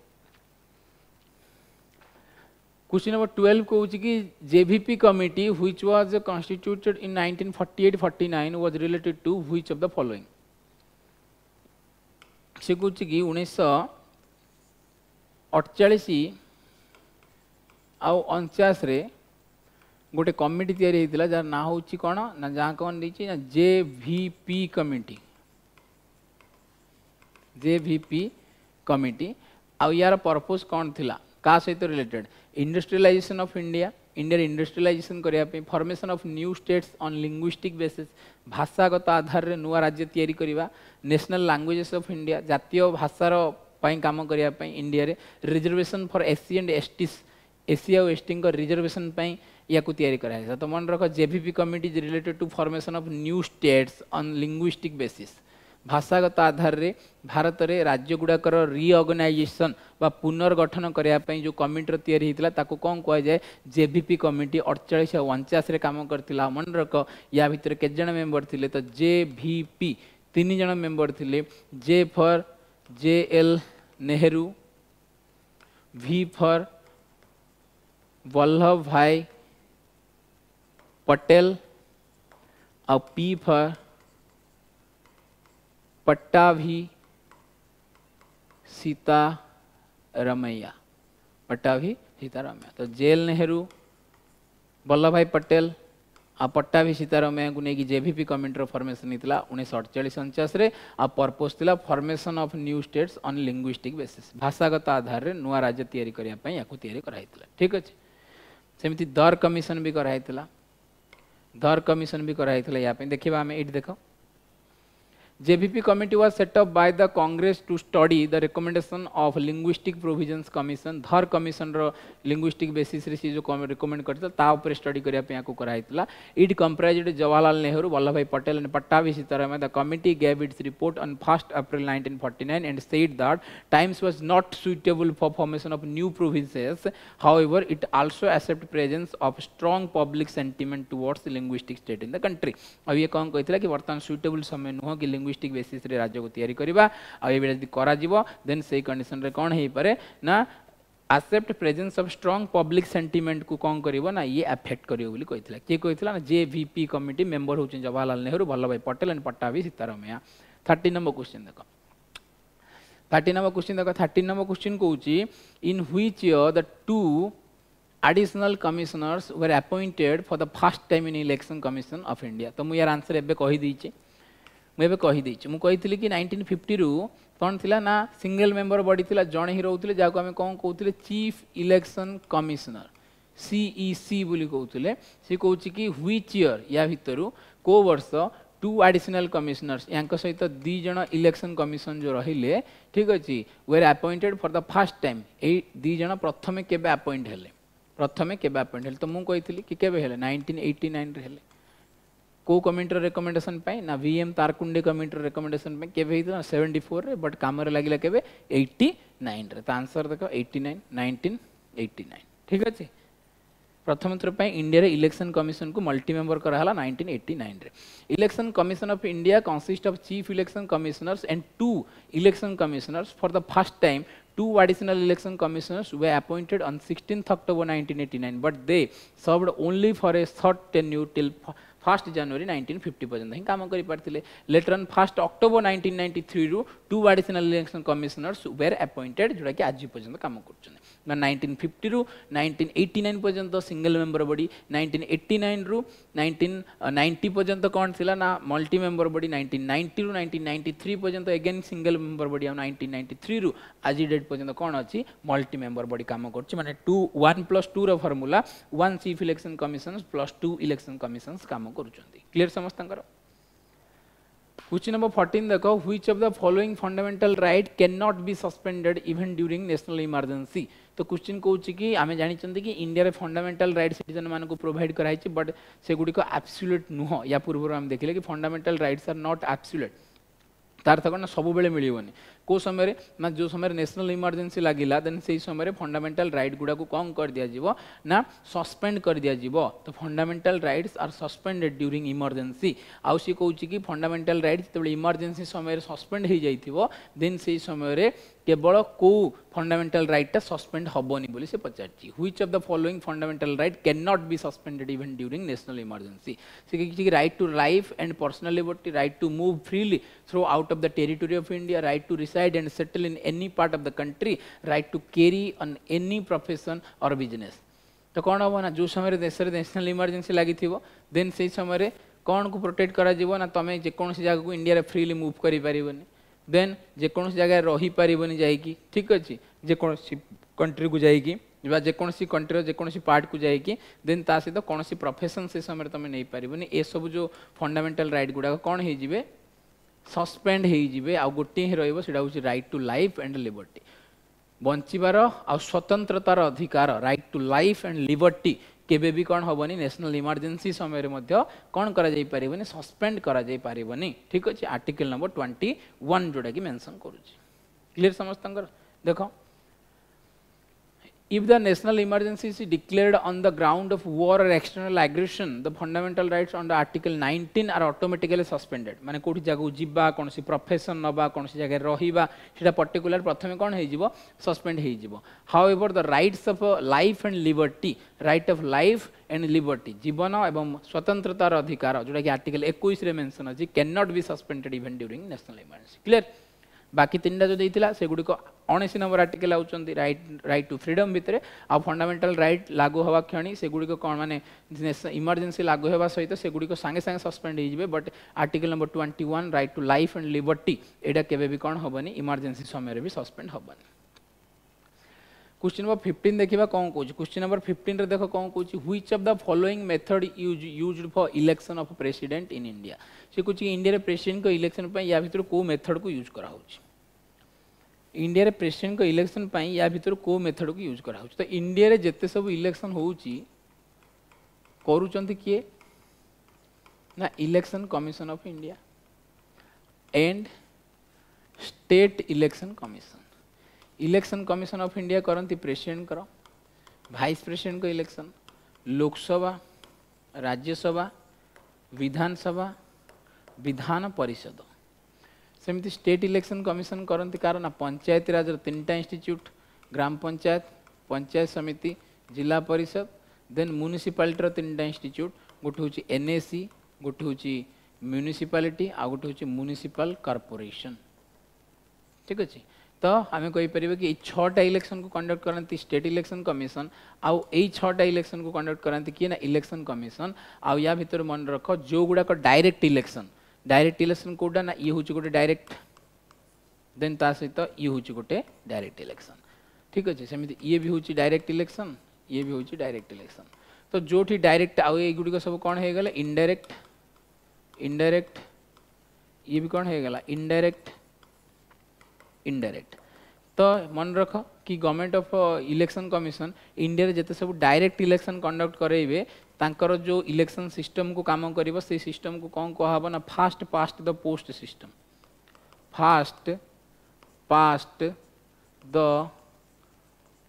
क्वेश्चन नंबर ट्वेल्व कौन कि JVP committee which was constituted in 1948 49 was related to which of the following से कौन कि उन्नीस अड़चाश आउ अणचाश गोटे कमिटी या जार ना हूँ कौन ना जहाँ कौन देखिए ना जे भि पी कमिटी ଜେଭିପି କମିଟି ଆଉ ୟାର ପର୍ପୋଜ୍ କ'ଣ ଥିଲା କାହା ସହିତ ରିଲେଟେଡ୍ ଇଣ୍ଡଷ୍ଟ୍ରିଆଲାଇଜେସନ୍ ଅଫ୍ ଇଣ୍ଡିଆ ଇଣ୍ଡିଆରେ ଇଣ୍ଡଷ୍ଟ୍ରିଆଲାଇଜେସନ୍ କରିବା ପାଇଁ formation of new states on linguistic basis ଭାଷାଗତ ଆଧାରରେ ନୂଆ ରାଜ୍ୟ ତିଆରି କରିବା ନ୍ୟାସନାଲ୍ ଲାଙ୍ଗୁଏଜେସ୍ ଅଫ୍ ଇଣ୍ଡିଆ ଜାତୀୟ ଭାଷାର ପାଇଁ କାମ କରିବା ପାଇଁ ଇଣ୍ଡିଆରେ reservation for SC and STs SC ଆଉ ଏସ୍ଟିଙ୍କ ରିଜର୍ଭେସନ୍ ପାଇଁ ୟାକୁ ତିଆରି କରାଯାଇଥିଲା ତ ମନେ ରଖ JVP committee is related to formation of new states on linguistic basis ଭାଷାଗତ ଆଧାରରେ ଭାରତରେ ରାଜ୍ୟ ଗୁଡ଼ାକର ରିଅର୍ଗାନାଇଜେସନ୍ ବା ପୁନର୍ଗଠନ କରିବା ପାଇଁ ଯେଉଁ କମିଟିର ତିଆରି ହେଇଥିଲା ତାକୁ କ'ଣ କୁହାଯାଏ ଜେଭିପି କମିଟି ଅଡ଼ଚାଳିଶ ଅଣଚାଶରେ କାମ କରିଥିଲା ମନେ ରଖ ୟା ଭିତରେ କେତେ ଜଣ ମେମ୍ବର ଥିଲେ ତ ଜେ ଭି ପି ତିନି ଜଣ ମେମ୍ବର ଥିଲେ J for J L Nehru V for Vallabhbhai Patel और पी फॉर पट्टा भी सीता रमैया पट्टा भी रमैया तो जेल नेहरू वल्लभ भाई पटेल आ पट्टा भी रमैया को लेकिन जेवीपी कमेंटर फर्मेसन होता उन्नीस अड़चाश अनचाश आ पर्पोज था formation of new states on linguistic basis भाषागत आधार में नुआ राज्य तैयारी करने या कराई ठीक अच्छे सेमती दर कमिशन भी कराई दर कमिशन भी कराई यापाई देखा आम ये देख JBP committee was set up by the Congress to study the recommendation of linguistic provisions commission Dhar commission row linguistic basis re सी जो recommend karta ta ऊपर study करिया पे याको कराइतला it comprised Jawaharlal Nehru, Vallabhbhai Patel and Pattabhi Sitaram. the committee gave its report on 1st April 1949 and said that times was not suitable for formation of new provinces however it also accepted presence of strong public sentiment towards the linguistic state in the country अब ये koi thila ki vartan suitable samay समय नुह कि linguistic basis राज्य को या then से condition में कौन हो पाए ना accept presence of strong public sentiment को कौन कर ये एफेक्ट कर किए कही जे भिपी कमिटी मेम्बर हो Jawaharlal Nehru Vallabhbhai Patel and Pattabhi Sitaramayya thirty number question देख थर्टी नंबर क्वेश्चन देख थर्टी नंबर क्वेश्चन कौन in which the two additional commissioners were appointed for the first time in election commission of India तो मुझे answer एवं कहीदे ମୁଁ ଏବେ କହିଦେଇଛି ମୁଁ କହିଥିଲି କି ନାଇଣ୍ଟିନ୍ ଫିଫ୍ଟିରୁ କ'ଣ ଥିଲା ନା ସିଙ୍ଗଲ୍ ମେମ୍ବର ବଡ଼ି ଥିଲା ଜଣେ ହିଁ ରହୁଥିଲେ ଯାହାକୁ ଆମେ କ'ଣ କହୁଥିଲେ ଚିଫ୍ ଇଲେକ୍ସନ୍ କମିଶନର ସିଇସି ବୋଲି କହୁଥିଲେ ସେ କହୁଛି କି ହ୍ୱିଚ୍ ଇୟର୍ ୟା ଭିତରୁ କେଉଁ ବର୍ଷ ଟୁ ଆଡ଼ିସନାଲ୍ କମିଶନର୍ସ ୟାଙ୍କ ସହିତ ଦୁଇ ଜଣ ଇଲେକ୍ସନ୍ କମିଶନ ଯେଉଁ ରହିଲେ ଠିକ୍ ଅଛି were appointed for the first time ଏଇ ଦୁଇ ଜଣ ପ୍ରଥମେ କେବେ ଆପଏଣ୍ଟ ହେଲେ ପ୍ରଥମେ କେବେ ଆପଏଣ୍ଟ ହେଲେ ତ ମୁଁ କହିଥିଲି କି କେବେ ହେଲେ ନାଇଣ୍ଟିନ୍ ଏଇଟି ନାଇନ୍ରେ ହେଲେ को कमिटर रेकमेंडेसन ना वी एम तारकुंडे कमिटर रेकमेंडेसन के सेवेन्टी फोर में बट कम लगे के नाइन तो आंसर देख eighty nine nineteen eighty nine ठीक अच्छे प्रथम थर पर इंडिया इलेक्शन कमिशन को मल्टी मेम्बर कराला nineteen eighty nine election commission of India consist of chief election commissioners and two election commissioners for the first time two additional election commissioners were appointed on sixteen October nineteen eighty nine but they served only for a short tenure till first January nineteen fifty পর্যন্ত হি কাম করে later on first October nineteen ninety three two additional election commissioners were appointed ଯେଉଁଟାକି ଆଜି ପର୍ଯ୍ୟନ୍ତ କାମ କରୁଛନ୍ତି ନା ନାଇଣ୍ଟିନ୍ ଫିଫ୍ଟିରୁ ନାଇଣ୍ଟିନ୍ ଏଇଟି ନାଇନ୍ ପର୍ଯ୍ୟନ୍ତ single member body nineteen eighty ନାଇନ୍ରୁ ନାଇଣ୍ଟିନ୍ ନାଇଣ୍ଟି ପର୍ଯ୍ୟନ୍ତ କ'ଣ ଥିଲା ନା ମଲ୍ଟି ମେମ୍ବର ବଡ଼ି ନାଇଣ୍ଟିନ୍ ନାଇଣ୍ଟିରୁ ନାଇଣ୍ଟିନ୍ ନାଇଣ୍ଟି ଥ୍ରୀ ପର୍ଯ୍ୟନ୍ତ ଏଗେନ୍ ସିଙ୍ଗଲ୍ ମେମ୍ବର ବଡ଼ି ଆଉ ନାଇଣ୍ଟିନ୍ ନାଇଣ୍ଟି ଥ୍ରୀରୁ ଆଜି ଡେଟ୍ ପର୍ଯ୍ୟନ୍ତ କ'ଣ ଅଛି ମଲ୍ଟି ମେମ୍ବର ବଡ଼ି କାମ କରୁଛି ମାନେ ଟୁ ୱାନ୍ ପ୍ଲସ୍ ଟୁର formula one chief election commissions plus two election commissions କାମ କରୁଛନ୍ତି କ୍ଲିଅର୍ ସମସ୍ତଙ୍କର क्वेश्चन नंबर फोर्टीन ଦେଖ which of the following fundamental right can not be suspended even during national emergency तो question कौन कि आम जानते कि इंडिया फंडामेटाल रईट मान मानक प्रोभाइड कराई बट सेगुड़िक आबसुलेट नुह या पूर्व आम देखे कि fundamental rights are not absolute तार कौन सब मिलवनी कौ समय ना जो समय नेशनल इमरजेन्सी लगे देन से समय फंडामेटाल रईट गुड़ाक कौन कर दिजाव ना सस्पेड कर दिज्व तो fundamental rights are suspended during emergency आउ सी कौच कि फंडामेटाल रईट जो इमरजेन्सी समय सस्पेड हो जाइए देन से समय केवल कौ फंडामेटाल रईटा सस्पेड हेनी बोली से पचार which of the following fundamental right can not be suspended even during national emergency से किसी right to life and personal liberty right to move freely throughout of the territory of India right to decide and settle in any part of the country right to carry on any profession or business तो कौन हम ना जो समय देश में national emergency लगी then से समय कौन को प्रोटेक्ट करा तुम जो जगह को इंडिया रे फ्रीली मूव कर पार्बन देन जेको जगह रही पार्बन जाइकी ठीक अच्छे जेको कंट्री को जाइकी जेकोसी कंट्री जेको पार्ट को जाइकी देन ता कौन प्रफेसन से समय तुम नहीं पार्बन ये सब जो फंडामेटाल रईट गुड़ाक कौन हो ସସ୍ପେଣ୍ଡ ହେଇଯିବେ ଆଉ ଗୋଟିଏ ହିଁ ରହିବ ସେଇଟା ହେଉଛି right to life and liberty ବଞ୍ଚିବାର ଆଉ ସ୍ୱତନ୍ତ୍ରତାର ଅଧିକାର right to life and liberty କେବେ ବି କ'ଣ ହେବନି ନ୍ୟାସନାଲ୍ ଇମର୍ଜେନ୍ସି ସମୟରେ ମଧ୍ୟ କ'ଣ କରାଯାଇପାରିବନି ସସ୍ପେଣ୍ଡ କରାଯାଇପାରିବନି ଠିକ୍ ଅଛି ଆର୍ଟିକଲ୍ ନମ୍ବର ଟ୍ୱେଣ୍ଟି ୱାନ୍ ଯେଉଁଟାକି ମେନ୍ସନ୍ କରୁଛି କ୍ଲିୟର୍ ସମସ୍ତଙ୍କର ଦେଖ if the national emergency is declared on the ground of war or external aggression, the fundamental rights under Article 19 are automatically suspended. মানে কোটি জায়গাକୁ ଯିବା, কোনসি profession নবা, কোনসি জায়গায় ରହିବା, সেটা particular প্রথমে কোন হই যাব suspended however the rights of life and liberty right of life and liberty জীবন এবং স্বতন্ত্রতার অধিকার যেটা কি Article 21 রে cannot be suspended even during national emergency clear ବାକି ତିନିଟା ଯେଉଁ ଦେଇଥିଲା ସେଗୁଡ଼ିକ ଉଣେଇଶ ନମ୍ବର ଆର୍ଟିକେଲ୍ ଆସୁଛନ୍ତି ରାଇଟ୍ ରାଇଟ୍ ଟୁ ଫ୍ରିଡ଼ମ୍ ଭିତରେ ଆଉ ଫଣ୍ଡାମେଣ୍ଟାଲ ରାଇଟ୍ ଲାଗୁ ହେବା କ୍ଷଣି ସେଗୁଡ଼ିକ କ'ଣ ମାନେ ଇମର୍ଜେନ୍ସି ଲାଗୁ ହେବା ସହିତ ସେଗୁଡ଼ିକ ସାଙ୍ଗେ ସାଙ୍ଗେ ସସ୍ପେଣ୍ଡ ହେଇଯିବେ but article number twenty one right to life and liberty ଏଇଟା କେବେ ବି କ'ଣ ହେବନି ଇମର୍ଜେନ୍ସି ସମୟରେ ବି ସସ୍ପେଣ୍ଡ ହେବନି क्वेश्चन नंबर फिफ्टीन देखा कौन कौन क्वेश्चन नंबर फिफ्टन रे देख कौन कौन which of the following method use use for election of president in India से कौन इंडिया प्रेसिडेंट इलेक्शन या भितर कौ मेथड को यूज करा इंडिया प्रेसिडेंट इलेक्शन या भितर कौ मेथड को यूज करा तो इंडिया जिते सब इलेक्शन हो किए ना election commission of India and state election commission election commission of India करती president vice president election Lok Sabha Rajya Sabha Vidhan Sabha Vidhan Parishad सेमती स्टेट इलेक्शन कमिशन करती कारण पंचायती राजर तीन टा इन्यूट ग्राम पंचायत पंचायत समिति जिला परिषद देन म्युनिसिपालिटर तीन टा इन्यूट गोटे हूँ एनएसी गोटे हूँ म्युनिसिपालिटी आ गोटे हूँ म्युनिसिपाल कर्पोरेसन ठीक अच्छे तो आम कहीपर कि छटा इलेक्शन को कंडक्ट करती स्टेट इलेक्शन कमिशन आउ छा इलेक्शन को कंडक्ट करती किए ना इलेक्शन कमिशन आउ या भितर मन रख जो गुड़ाक डायरेक्ट इलेक्शन डायरेक्ट इलेक्शन कौटा ना ये हूँ गोटे डायरेक्ट देन ता सहित ये हूँ गोटे डायरेक्ट इलेक्शन ठीक अच्छे सेमती ये भी हूँ डायरेक्ट इलेक्शन ये भी हूँ डायरेक्ट इलेक्शन तो जो भी डायरेक्ट आउ युड़ सब कौन हो गला इनडायरेक्ट इनडायरेक्ट ये भी कौन हो गला इनडायरेक्ट इनडायरेक्ट तो मन रख कि government of election commission India जिते सब डायरेक्ट इलेक्शन कंडक्ट करेंगे तांकर जो इलेक्शन सिस्टम को काम कर सिस्टम को कौन कहबो ना first past the post system first past the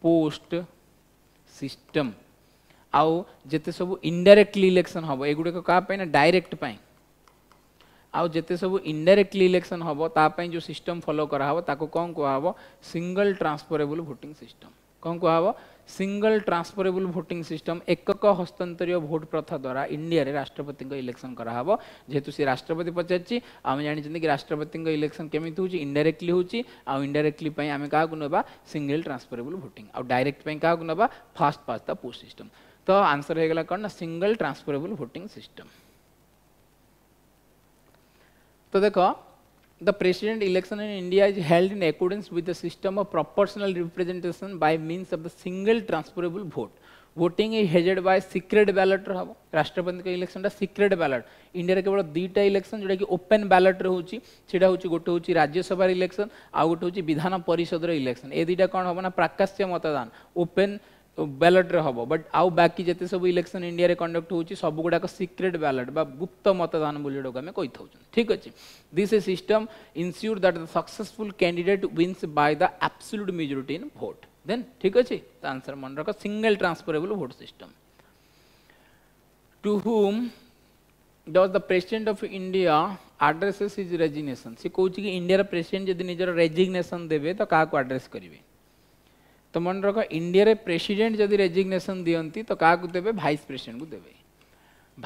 post system आउ जते सब इनडायरेक्टली इलेक्शन हम एगुड़क क्या डायरेक्ट पाई आते सब इनडाइरेक्टली इलेक्शन हम तापाई जो सिस्टम फॉलो कराव ताको कौन कह सिंगल ट्रांसफरेबल भोट सिम कौन कह सिंगल ट्रांसफरेबल भोट सिम एकक हस्तांतर भोट प्रथा द्वारा इंडिया राष्ट्रपति इलेक्शन कराव जेहतु सी राष्ट्रपति पचार आम जानते कि राष्ट्रपति इलेक्शन केमी हो इनडाइरेक्टली हो इनडाइरेक्टली आम क्या ना सिंगल ट्रांसफरेबल भोट आउ डायरेक्ट क्या ना first past the post system तो आंसर होगा कौन ना सिंगल ट्रांसफरेबल भोट सिस्टम तो देखो the president election in India is held in accordance with the system of proportional representation by means of the single transferable vote. Voting এই হেজেড by secret ব্যালট্রে হব রাষ্ট্রপতিଙ୍କ ইলেকশনটা সিক্রেট ব্যালট ইন্ডিয়ার কেবল দুইটা election যেটাকি open ব্যালট্রে হচ্ছে সেটা হচ্ছে গোটে হচ্ছে রাজ্যসভার ইলেকশন আউ গোটে হচ্ছে বিধান পরিষদর ইলেকশন এ দুইটা কম হব না প্রাকাশ্য মতদান ওপেন ବ୍ୟାଲଟରେ ହେବ ବଟ୍ ଆଉ ବାକି ଯେତେ ସବୁ ଇଲେକ୍ସନ୍ ଇଣ୍ଡିଆରେ କଣ୍ଡକ୍ଟ ହେଉଛି ସବୁଗୁଡ଼ାକ ସିକ୍ରେଟ୍ ବ୍ୟାଲଟ ବା ଗୁପ୍ତ ମତଦାନ ବୋଲି ଯେଉଁଟାକୁ ଆମେ କହିଥାଉଛନ୍ତି ଠିକ୍ ଅଛି this a system ensure that the successful candidate wins by the absolute majority in vote then ଠିକ୍ ଅଛି ତା ଆନ୍ସର୍ ମନେ ରଖ single transferable vote system to whom does the president of India addresses his resignation सी कौच कि इंडियार president जदि निजर रेजिग्नेसन देवे तो क्या आड्रेस करेंगे तो मन रख इंडिया प्रेसीडेट जदि रेजिगनेसन दिखती तो क्या देवे भाइस प्रेसीडेंट को देवे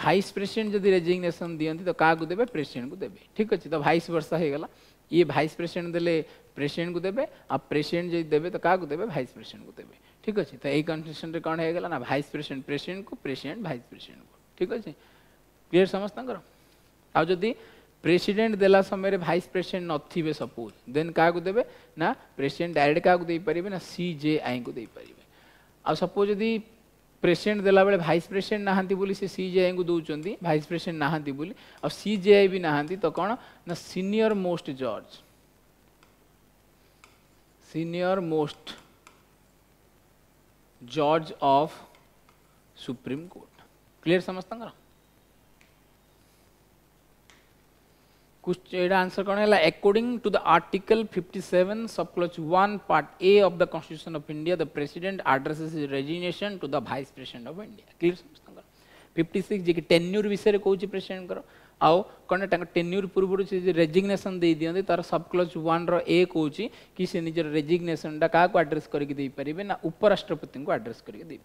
भाइस प्रेसीडेंट जदि रेजिगनेसन दिखती तो क्या देवे प्रेसीडेट को देवे ठीक अच्छे तो भाइस वर्ष होगा ये भाइस प्रेसीडेट दे प्रेसीडेंट को देवे आ प्रेसीडेंट जी देवे तो क्या देवे भाइस प्रेसीडेंट को देवे ठीक अच्छे तो यही कंडीशन रे कौन होगा ना भाइस प्रेसीडेंट प्रेसीडेंट को प्रेसीडेट भाइस प्रेसीडेंट को ठीक अच्छे क्लीयर समस्त आदि प्रेसीडेट देला समय भाइस प्रेसीडेट नए सपोज देन क्या देवे ना प्रेसीडेट डायरेक्ट क्या देपारे ना सी जे आई को देपारे आ सपोज यदि प्रेसीडेट देला बेले भाइस प्रेसीडेट नहांती से सी जे आई को दौरान भाइस प्रेसीडेट नहांती आ सी जे आई भी नहांती तो कौन ना सीनियर मोस्ट जज सीनियर मोस्ट जज ऑफ सुप्रीम कोर्ट क्लियर समस्त क्वेश्चन आंसर कौन है according to the article 57 सबक्लच 1 part A of the constitution of India the president addresses is resignation to the vice president of India clear समस्त fifty six जे कि tenure विषय कौन president आउ कौन tenure पूर्व से रेजिग्नेसन दे दिखते तार सबक्लज वन रे कौन कि से निजर रेजिग्नेसन टा क्या आड्रेस करके ना उपराष्ट्रपति को आड्रेस करके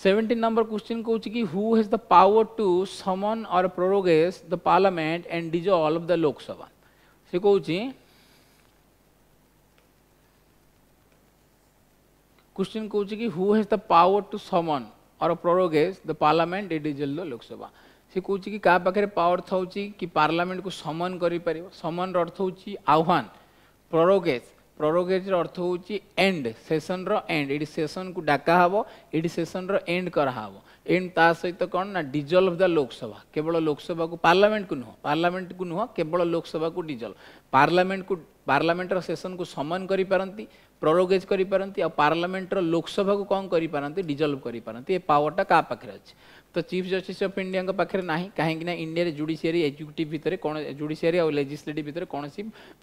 17 number question kuch ki who has the power to summon or prorogues the parliament and dissolve the lok sabha se kuchi question kuchi ki who has the power to summon or prorogues the parliament and dissolve the lok sabha se kuchi ki ka pakare power thauchi ki parliament ku summon kari paribo summon ra arth hochi ahwan prorogues ପ୍ରରୋଗେଜ୍ର ଅର୍ଥ ହେଉଛି and ସେସନ୍ର and ଏଇଠି ସେସନ୍କୁ ଡାକା ହେବ ଏଇଠି ସେସନ୍ର and କରାହେବ and ତା ସହିତ କ'ଣ ନା ଡିଜଲ୍ଭ ଦ ଲୋକସଭା କେବଳ ଲୋକସଭାକୁ ପାର୍ଲାମେଣ୍ଟକୁ ନୁହଁ ପାର୍ଲାମେଣ୍ଟକୁ ନୁହଁ କେବଳ ଲୋକସଭାକୁ ଡିଜଲ୍ଭ ପାର୍ଲାମେଣ୍ଟକୁ ପାର୍ଲାମେଣ୍ଟର ସେସନ୍କୁ ସମନ କରିପାରନ୍ତି ପ୍ରରୋଗେଜ୍ କରିପାରନ୍ତି ଆଉ ପାର୍ଲାମେଣ୍ଟର ଲୋକସଭାକୁ କ'ଣ କରିପାରନ୍ତି ଡିଜଲ୍ଭ କରିପାରନ୍ତି ଏ ପାୱାରଟା କାହା ପାଖରେ ଅଛି तो चीफ जस्टिस ऑफ इंडिया पाखे ना कहीं इंडिया जुडिसीआरी एक्जिक्यूटिव भितर कौन जुडिसीआरी और लेजिस्लेट भितर कौन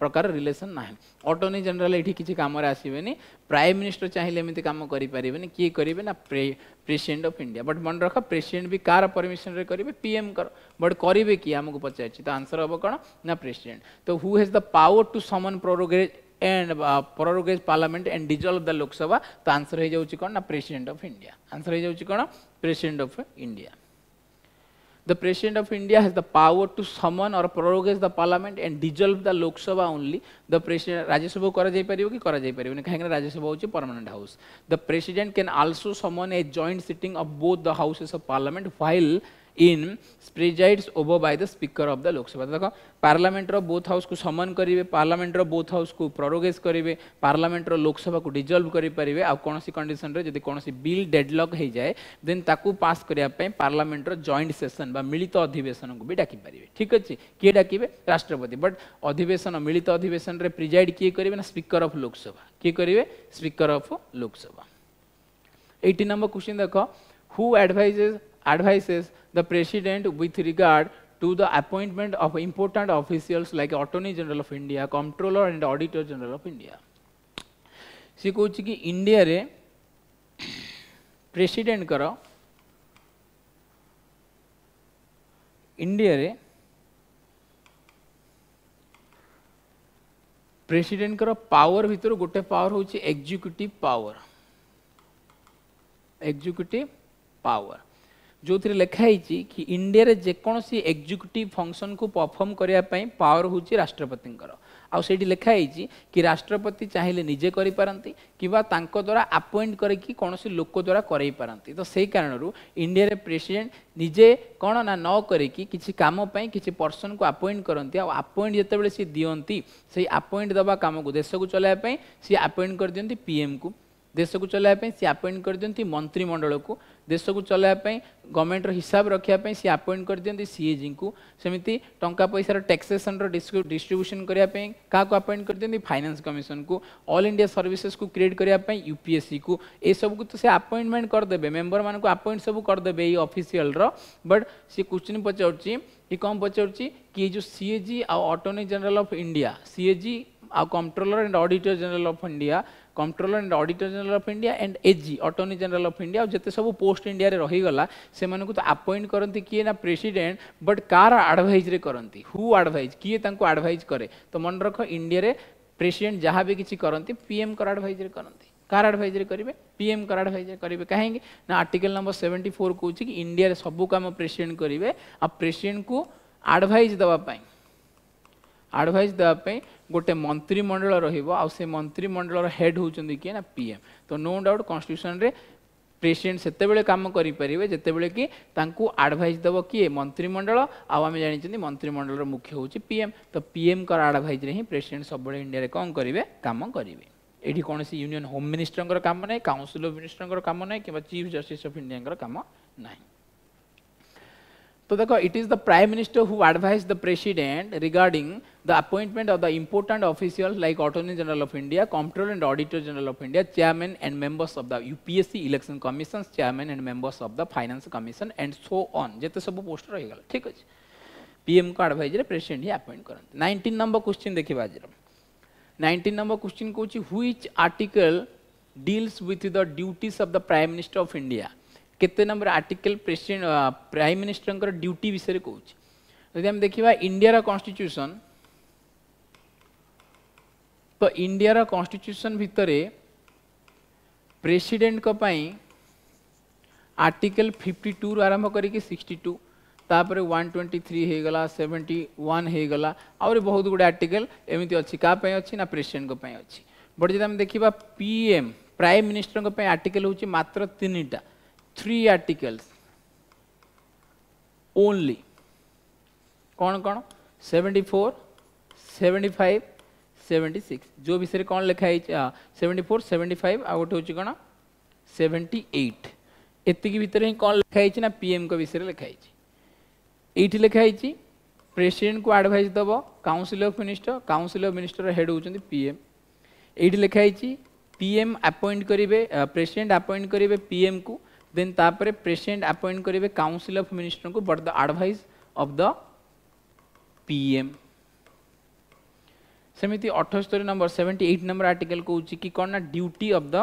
प्रकार रिलेसन ना अटर्नी जेनेल ये किसी कम आसबेनि प्राइम मिनिस्टर चाहिए एमती कम करें किए करेंगे ना प्रे प्रेसीडेंट अफ इंडिया बट मन रख प्रेसीडेट भी कार परमिशन करेंगे पीएम कर बट करेंगे किए आमको पचार तो आंसर हम कौन ना प्रेसीडेट तो who has the power to summon prorogate and uh, prorogues parliament and dissolve the Lok Sabha to answer he jauchi kon na president of India answer he jauchi kon president of India the president of India has the power to summon or prorogues the parliament and dissolve the Lok Sabha only the president Rajya Sabha करा जाई परियो कि करा जाई परियो ने कहेंगे राज्य सभा होची permanent house the president can also summon a joint sitting of both the houses of parliament while in presides over by the speaker of the Lok Sabha देख पार्लमेंटर बोथ हाउस को समन करेंगे पार्लमेंटर बोथ हाउस को प्रोरोगेज करेंगे पार्लमेंटर लोकसभा को डिजल्व करेंगे परिवे आ कोनोसी कंडीशन रे जदी कोनोसी बिल डेडलक हे जाए देन ताकू पास करने पार्लमेंटर पार्लियामेंट रो जॉइंट सेशन मिलित अधिवेशन को भी डाकि परिवे ठीक अच्छे किए डाकीबे राष्ट्रपति बट अधिवेशन मिलित अधिवेशन रे प्रिजाइड किए करेंगे ना स्पीकर अफ लोकसभा किए करेंगे speaker of Lok Sabha 18 number question देख who advises advises the president with regard to the appointment of important officials like Attorney General of India, Comptroller and Auditor General of India. she india ସେ କହୁଛି କି ଇଣ୍ଡିଆରେ ପ୍ରେସିଡେଣ୍ଟଙ୍କର ଇଣ୍ଡିଆରେ ପ୍ରେସିଡେଣ୍ଟଙ୍କର power ଭିତରୁ ଗୋଟେ power ହେଉଛି executive power executive power जो थी लिखाही कि इंडिया जेकोसी एक्जिक्यूट फंक्शन को परफर्म करने पावर हूँ राष्ट्रपति आईटी लिखाही कि राष्ट्रपति चाहिए निजे किद्वारा आपइंट करोसी लोक द्वारा कई पारती तो से कारण इंडिया प्रेसीडेट निजे कौन ना न करी किम कि पर्सन को आपइंट करती आपइंट जिते बे दिखती से आपइंट दवा कम को देश को चलने सी आपइंट कर दिखती पीएम को देश को चलने सी आपइंट कर दिखती मंत्रिमंडल को देश को चलाइवाई गवर्नमेंट हिसाब रखापी सी आपइंट कर दिखती सी एजी को सेमती टाँचा पैसा टैक्सेसन रिस्ट्रब्यूसन करने क्या आपइंट कर दिखती फाइनान्स कमिशन को अल इंडिया सर्विसेस को क्रिएट करने यूपीएससी को ये सब कुछ तो से करदे मेम्बर मान को आपइंट सब करदे ये अफिसीयल बट सी क्वेश्चन पचार कौन पचार कि ये जो सी एजी आउ attorney general of India C AG आउ controller and auditor general of India controller and auditor general of India and AG attorney general of India जिते सब पोस्ट इंडिया रे रहीगला से तो अपॉइंट करती किए ना प्रेसिडेंट बट कार आडभाइज रे करती हु आडभाइज किए आडभाइज करे तो मन रख इंडिया रे प्रेसिडेंट जहाँ भी किसी करती पीएम कर आडभाइजरी करती कार आडभाइजरी करेंगे पीएम कार आडभाइजरी करेंगे कहीं ना आर्टिकल नंबर सेवेन्टी फोर कहे कि इंडिया सब कम प्रेसीडेट करेंगे आ प्रेसिडेंट को आडभाइज देवाई ଆଡ଼ଭାଇସ୍ ଦେବା ପାଇଁ ଗୋଟେ ମନ୍ତ୍ରିମଣ୍ଡଳ ରହିବ ଆଉ ସେ ମନ୍ତ୍ରିମଣ୍ଡଳର ହେଡ୍ ହେଉଛନ୍ତି କିଏ ନା ପିଏମ୍ ତ ନୋ ଡାଉଟ୍ କନଷ୍ଟିଟ୍ୟୁସନରେ ପ୍ରେସିଡେଣ୍ଟ ସେତେବେଳେ କାମ କରିପାରିବେ ଯେତେବେଳେ କି ତାଙ୍କୁ ଆଡ଼ଭାଇସ୍ ଦେବ କିଏ ମନ୍ତ୍ରିମଣ୍ଡଳ ଆଉ ଆମେ ଜାଣିଛନ୍ତି ମନ୍ତ୍ରିମଣ୍ଡଳର ମୁଖ୍ୟ ହେଉଛି ପିଏମ୍ ତ ପିଏମ୍ଙ୍କର ଆଡ଼ଭାଇଜ୍ରେ ହିଁ ପ୍ରେସିଡେଣ୍ଟ ସବୁବେଳେ ଇଣ୍ଡିଆରେ କ'ଣ କରିବେ କାମ କରିବେ ଏଠି କୌଣସି ୟୁନିୟନ୍ ହୋମ୍ ମିନିଷ୍ଟରଙ୍କର କାମ ନାହିଁ କାଉନସିଲ୍ ଅଫ୍ ମିନିଷ୍ଟରଙ୍କର କାମ ନାହିଁ କିମ୍ବା ଚିଫ୍ ଜଷ୍ଟିସ୍ ଅଫ୍ ଇଣ୍ଡିଆଙ୍କର କାମ ନାହିଁ ତ ଦେଖ it is the prime minister who advise the president regarding the appointment of the important officials like Attorney General of India, Comptroller and Auditor General of India, Chairman and members of the UPSC Election Commissions, Chairman and members of the Finance Commission and so on. जेते सब post रहिगला ठीक अछि PM को adviser president ही appoint करते 19 number question देखिबा जरा 19 number question कहउछि which article deals with the duties of the prime minister of India केते number article president prime minister duty विषय कहउछि यदि हम देखिबा इंडिया रा कॉन्स्टिट्यूशन तो इंडिया कॉन्स्टिट्यूशन भितर प्रेसिडेंट को पाई आर्टिकल 52 रु आरंभ करके 62 तापर 123 होगा 71 गला आहरी बहुत गुड़े आर्टिकल एमती अच्छी क्या अच्छी ना प्रेसीडेंट अच्छी बट जब देखा P PM prime minister article हूँ मात्र तीन टा थ्री आर्टिकल्स ओनली कौन कौन 74 75 सेवेन्टी सिक्स जो विषय कौन लिखा है सेवेन्टी फोर सेवेन्टी फाइव आ गोटे हूँ कौन सेवेन्टी एट इतर ही कौन लिखा ना पीएम को विषय लिखाई ये लिखाई प्रेसीडेट को advise the council of minister council of minister head हो पीएम ये लिखाई पीएम आपइंट करेंगे प्रेसीडेट आपइंट करेंगे पीएम को देन तापर प्रेसीडेट आपइंट करेंगे काउनसिल अफ मिनिस्टर को but the advice of the PM ସେମିତି ଅଠସ୍ତରୀ ନମ୍ବର ସେଭେଣ୍ଟି ଏଇଟ୍ ନମ୍ବର ଆର୍ଟିକଲ୍ କହୁଛି କି କ'ଣ ନା duty of the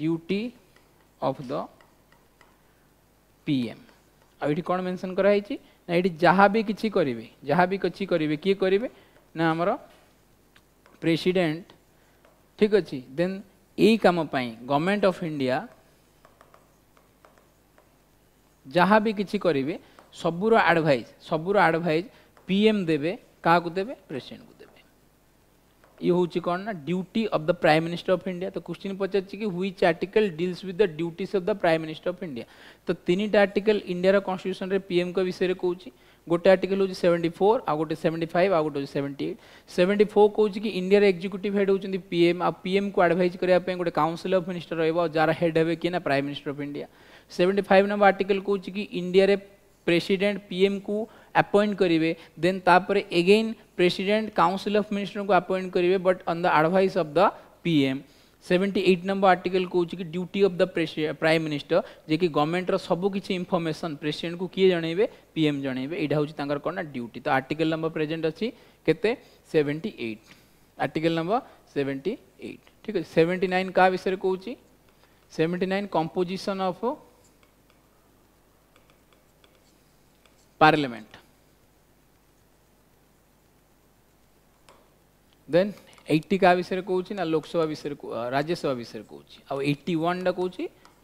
duty of the P M ଆଉ ଏଠି କ'ଣ ମେନସନ୍ କରାହେଇଛି ନା ଏଇଠି ଯାହା ବି କିଛି କରିବେ ଯାହା ବି କିଛି କରିବେ କିଏ କରିବେ ନା ଆମର ପ୍ରେସିଡେଣ୍ଟ ଠିକ୍ ଅଛି ଦେନ୍ ଏଇ କାମ ପାଇଁ ଗଭର୍ଣ୍ଣମେଣ୍ଟ ଅଫ୍ ଇଣ୍ଡିଆ ଯାହା ବି କିଛି କରିବେ ସବୁର ଆଡ଼ଭାଇଜ୍ ସବୁର ଆଡ଼ଭାଇଜ୍ ପି ଏମ୍ ଦେବେ କାହାକୁ ଦେବେ ପ୍ରେସିଡେଣ୍ଟକୁ ये हूँ कौन ना duty of the prime minister of India तो क्वेश्चन पचार which article deals with the duties of the prime minister of India तो तीन आर्टिकल इंडिया कन्स्टिट्यूशन में पीएम का विषय कौन गोटे आर्टिकल हूँ सेवेन्टी फोर आ गोटे सेवेन्टी फाइव आ गोटे सेवेंटी एट सेवेंटी फोर कौन कि इंडिया एक्जिक्यूटिव हेड होती पीएम आ पीएम को आडभाइज करने गोटे काउनसिल अफ मिनिस्टर रोक जार हेड हे किए ना prime minister of India seventy five number article कौन कि इंडिया प्रेसिडेंट पीएम को ଆପଏଣ୍ଟ करेंगे देन तापर again president council of minister को କରିବେ करेंगे but the advice of the PM seventy eight number article कौन कि duty of the prime minister जे कि गवर्नमेंटर सब किसी इनफर्मेसन प्रेसीडेंट को किए जन पीएम जन यहाँ हूँ कौन ना ड्यूटी तो आर्टिकल नंबर प्रेजेंट अच्छी केवेन्टी seventy eight article number seventy eight ठीक है सेवेन्टी नाइन का विषय कौन seventy nine composition of parliament then eighty क्या विषय कौन ना लोकसभा विषय राज्यसभा विषय में कौन आट्टी वन टा कौन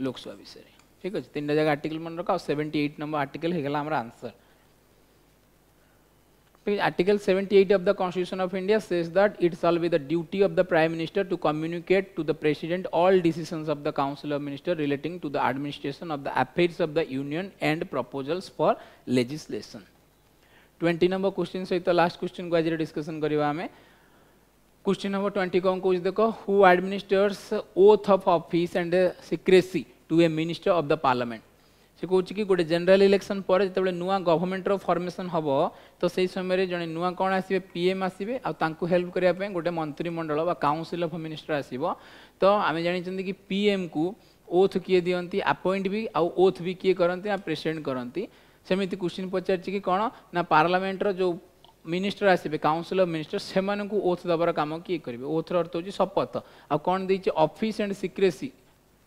लोकसभा विषय ठीक अच्छे तीन टा जगह आर्टिकल मन रख सेवेन्टी एट नंबर आर्टिकल होगा answer article seventy eight of the constitution of India says that it shall be the duty of the prime minister to communicate to the president all decision of the council of minister relating to the administration of the affairs of the union and proposals for legislation twenty number question सहित last question को आज discussion करवा आम Question number 20 कौन कुछ देखो Who administers oath of office and secrecy to a minister of the parliament? ସେ କହୁଛି କି ଗୋଟେ ଜେନେରାଲ ଇଲେକ୍ସନ୍ ପରେ ଯେତେବେଳେ ନୂଆ ଗଭର୍ଣ୍ଣମେଣ୍ଟର ଫର୍ମେସନ୍ ହେବ ତ ସେଇ ସମୟରେ ଜଣେ ନୂଆ କ'ଣ ଆସିବେ ପି ଏମ୍ ଆସିବେ ଆଉ ତାଙ୍କୁ ହେଲ୍ପ କରିବା ପାଇଁ ଗୋଟେ ମନ୍ତ୍ରିମଣ୍ଡଳ ବା କାଉନସିଲ୍ ଅଫ୍ ମିନିଷ୍ଟର ଆସିବ ତ ଆମେ ଜାଣିଛନ୍ତି କି ପି ଏମ୍କୁ ଓଥ୍ କିଏ ଦିଅନ୍ତି ଆପଏଣ୍ଟ ବି ଆଉ ଓଥ୍ ବି କିଏ କରନ୍ତି ନା ପ୍ରେସିଡେଣ୍ଟ କରନ୍ତି ସେମିତି କୋଶ୍ଚିନ୍ ପଚାରିଛି କି କ'ଣ ନା ପାର୍ଲାମେଣ୍ଟର ଯେଉଁ ମିନିଷ୍ଟର ଆସିବେ କାଉନସିଲର ମିନିଷ୍ଟର ସେମାନଙ୍କୁ ଓଥ୍ ଦେବାର କାମ କିଏ କରିବେ ଓଥ୍ର ଅର୍ଥ ହେଉଛି ଶପଥ ଆଉ କ'ଣ ଦେଇଛି ଅଫିସ୍ ଆଣ୍ଡ ସିକ୍ରେସି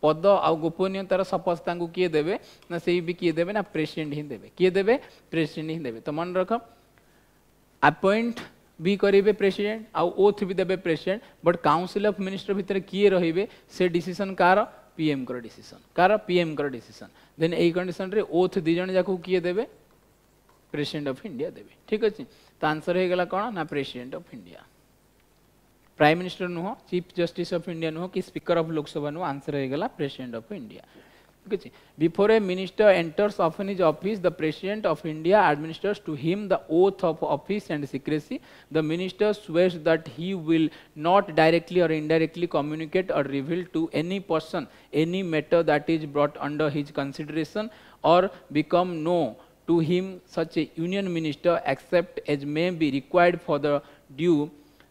ପଦ ଆଉ ଗୋପନୀୟତାର ଶପଥ ତାଙ୍କୁ କିଏ ଦେବେ ନା ସେଇ ବି କିଏ ଦେବେ ନା ପ୍ରେସିଡେଣ୍ଟ ହିଁ ଦେବେ କିଏ ଦେବେ ପ୍ରେସିଡେଣ୍ଟ ହିଁ ଦେବେ ତ ମନେ ରଖ ଆପଏଣ୍ଟ भी करेंगे प्रेसिडेंट आउ ओथ भी देवे president but council of minister भितर किए रे से डिसीजन कार पीएम कर डिसीजन कार पीएम कर डिसीजन देन यही कंडीशन रे ओथ दिज जाक किए देवे प्रेसिडेंट ऑफ इंडिया देवे ठीक अच्छे तो आंसर होगा कौन ना president of India prime minister नुह चीफ जस्टिस अफ इंडिया नुह कि स्पीकर अफ लोकसभा नुह आंसर होगा प्रेसिडेंट अफ इंडिया ठीक अच्छे before a minister enters in his office the president of India administers to him the oath of office and secrecy the minister स्वेस that he will not directly or indirectly communicate or reveal to any person any matter that is brought under his consideration or become know to him such a union minister except as may be required for the due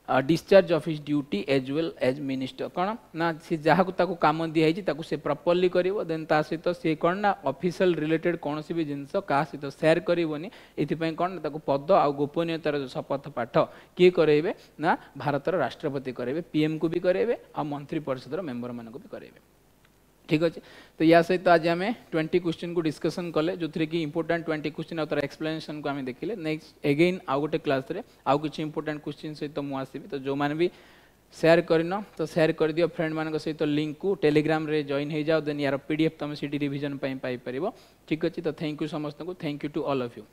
uh, discharge of his duty as well as minister kon na se jahaku taku kaam di hai ji taku se properly karibo then ta sita se kon na official related konosi bi jinso ka sita share karibo ni eti pai kon taku paddo au gopaniyata ra sapath patho ke karebe na bharat ra rashtrapati karebe pm ku bi karebe aa mantri parishad ra member manaku bi karebe ठीक अच्छे तो या सहित आज आम twenty question को discussion कले जो कि इंपोर्टां ट्वेंटी क्वेश्चन आ तरह एक्सप्लेनेसन को आम देखे नेक्स्ट एगेन आउ गोटे क्लास आउ कि इंपोर्टां क्वेश्चन सहित मुझे मुसबी तो जो मैंने भी सेयार कर तो सेयार कर दिव फ्रेंड मान सहित तो लिंक को टेलीग्राम रे जॉइन हो जाओ देन यार पीडीएफ तुम सीट रिविजन पाई पार ठीक अच्छे तो थैंक यू समस्त को thank you to all of you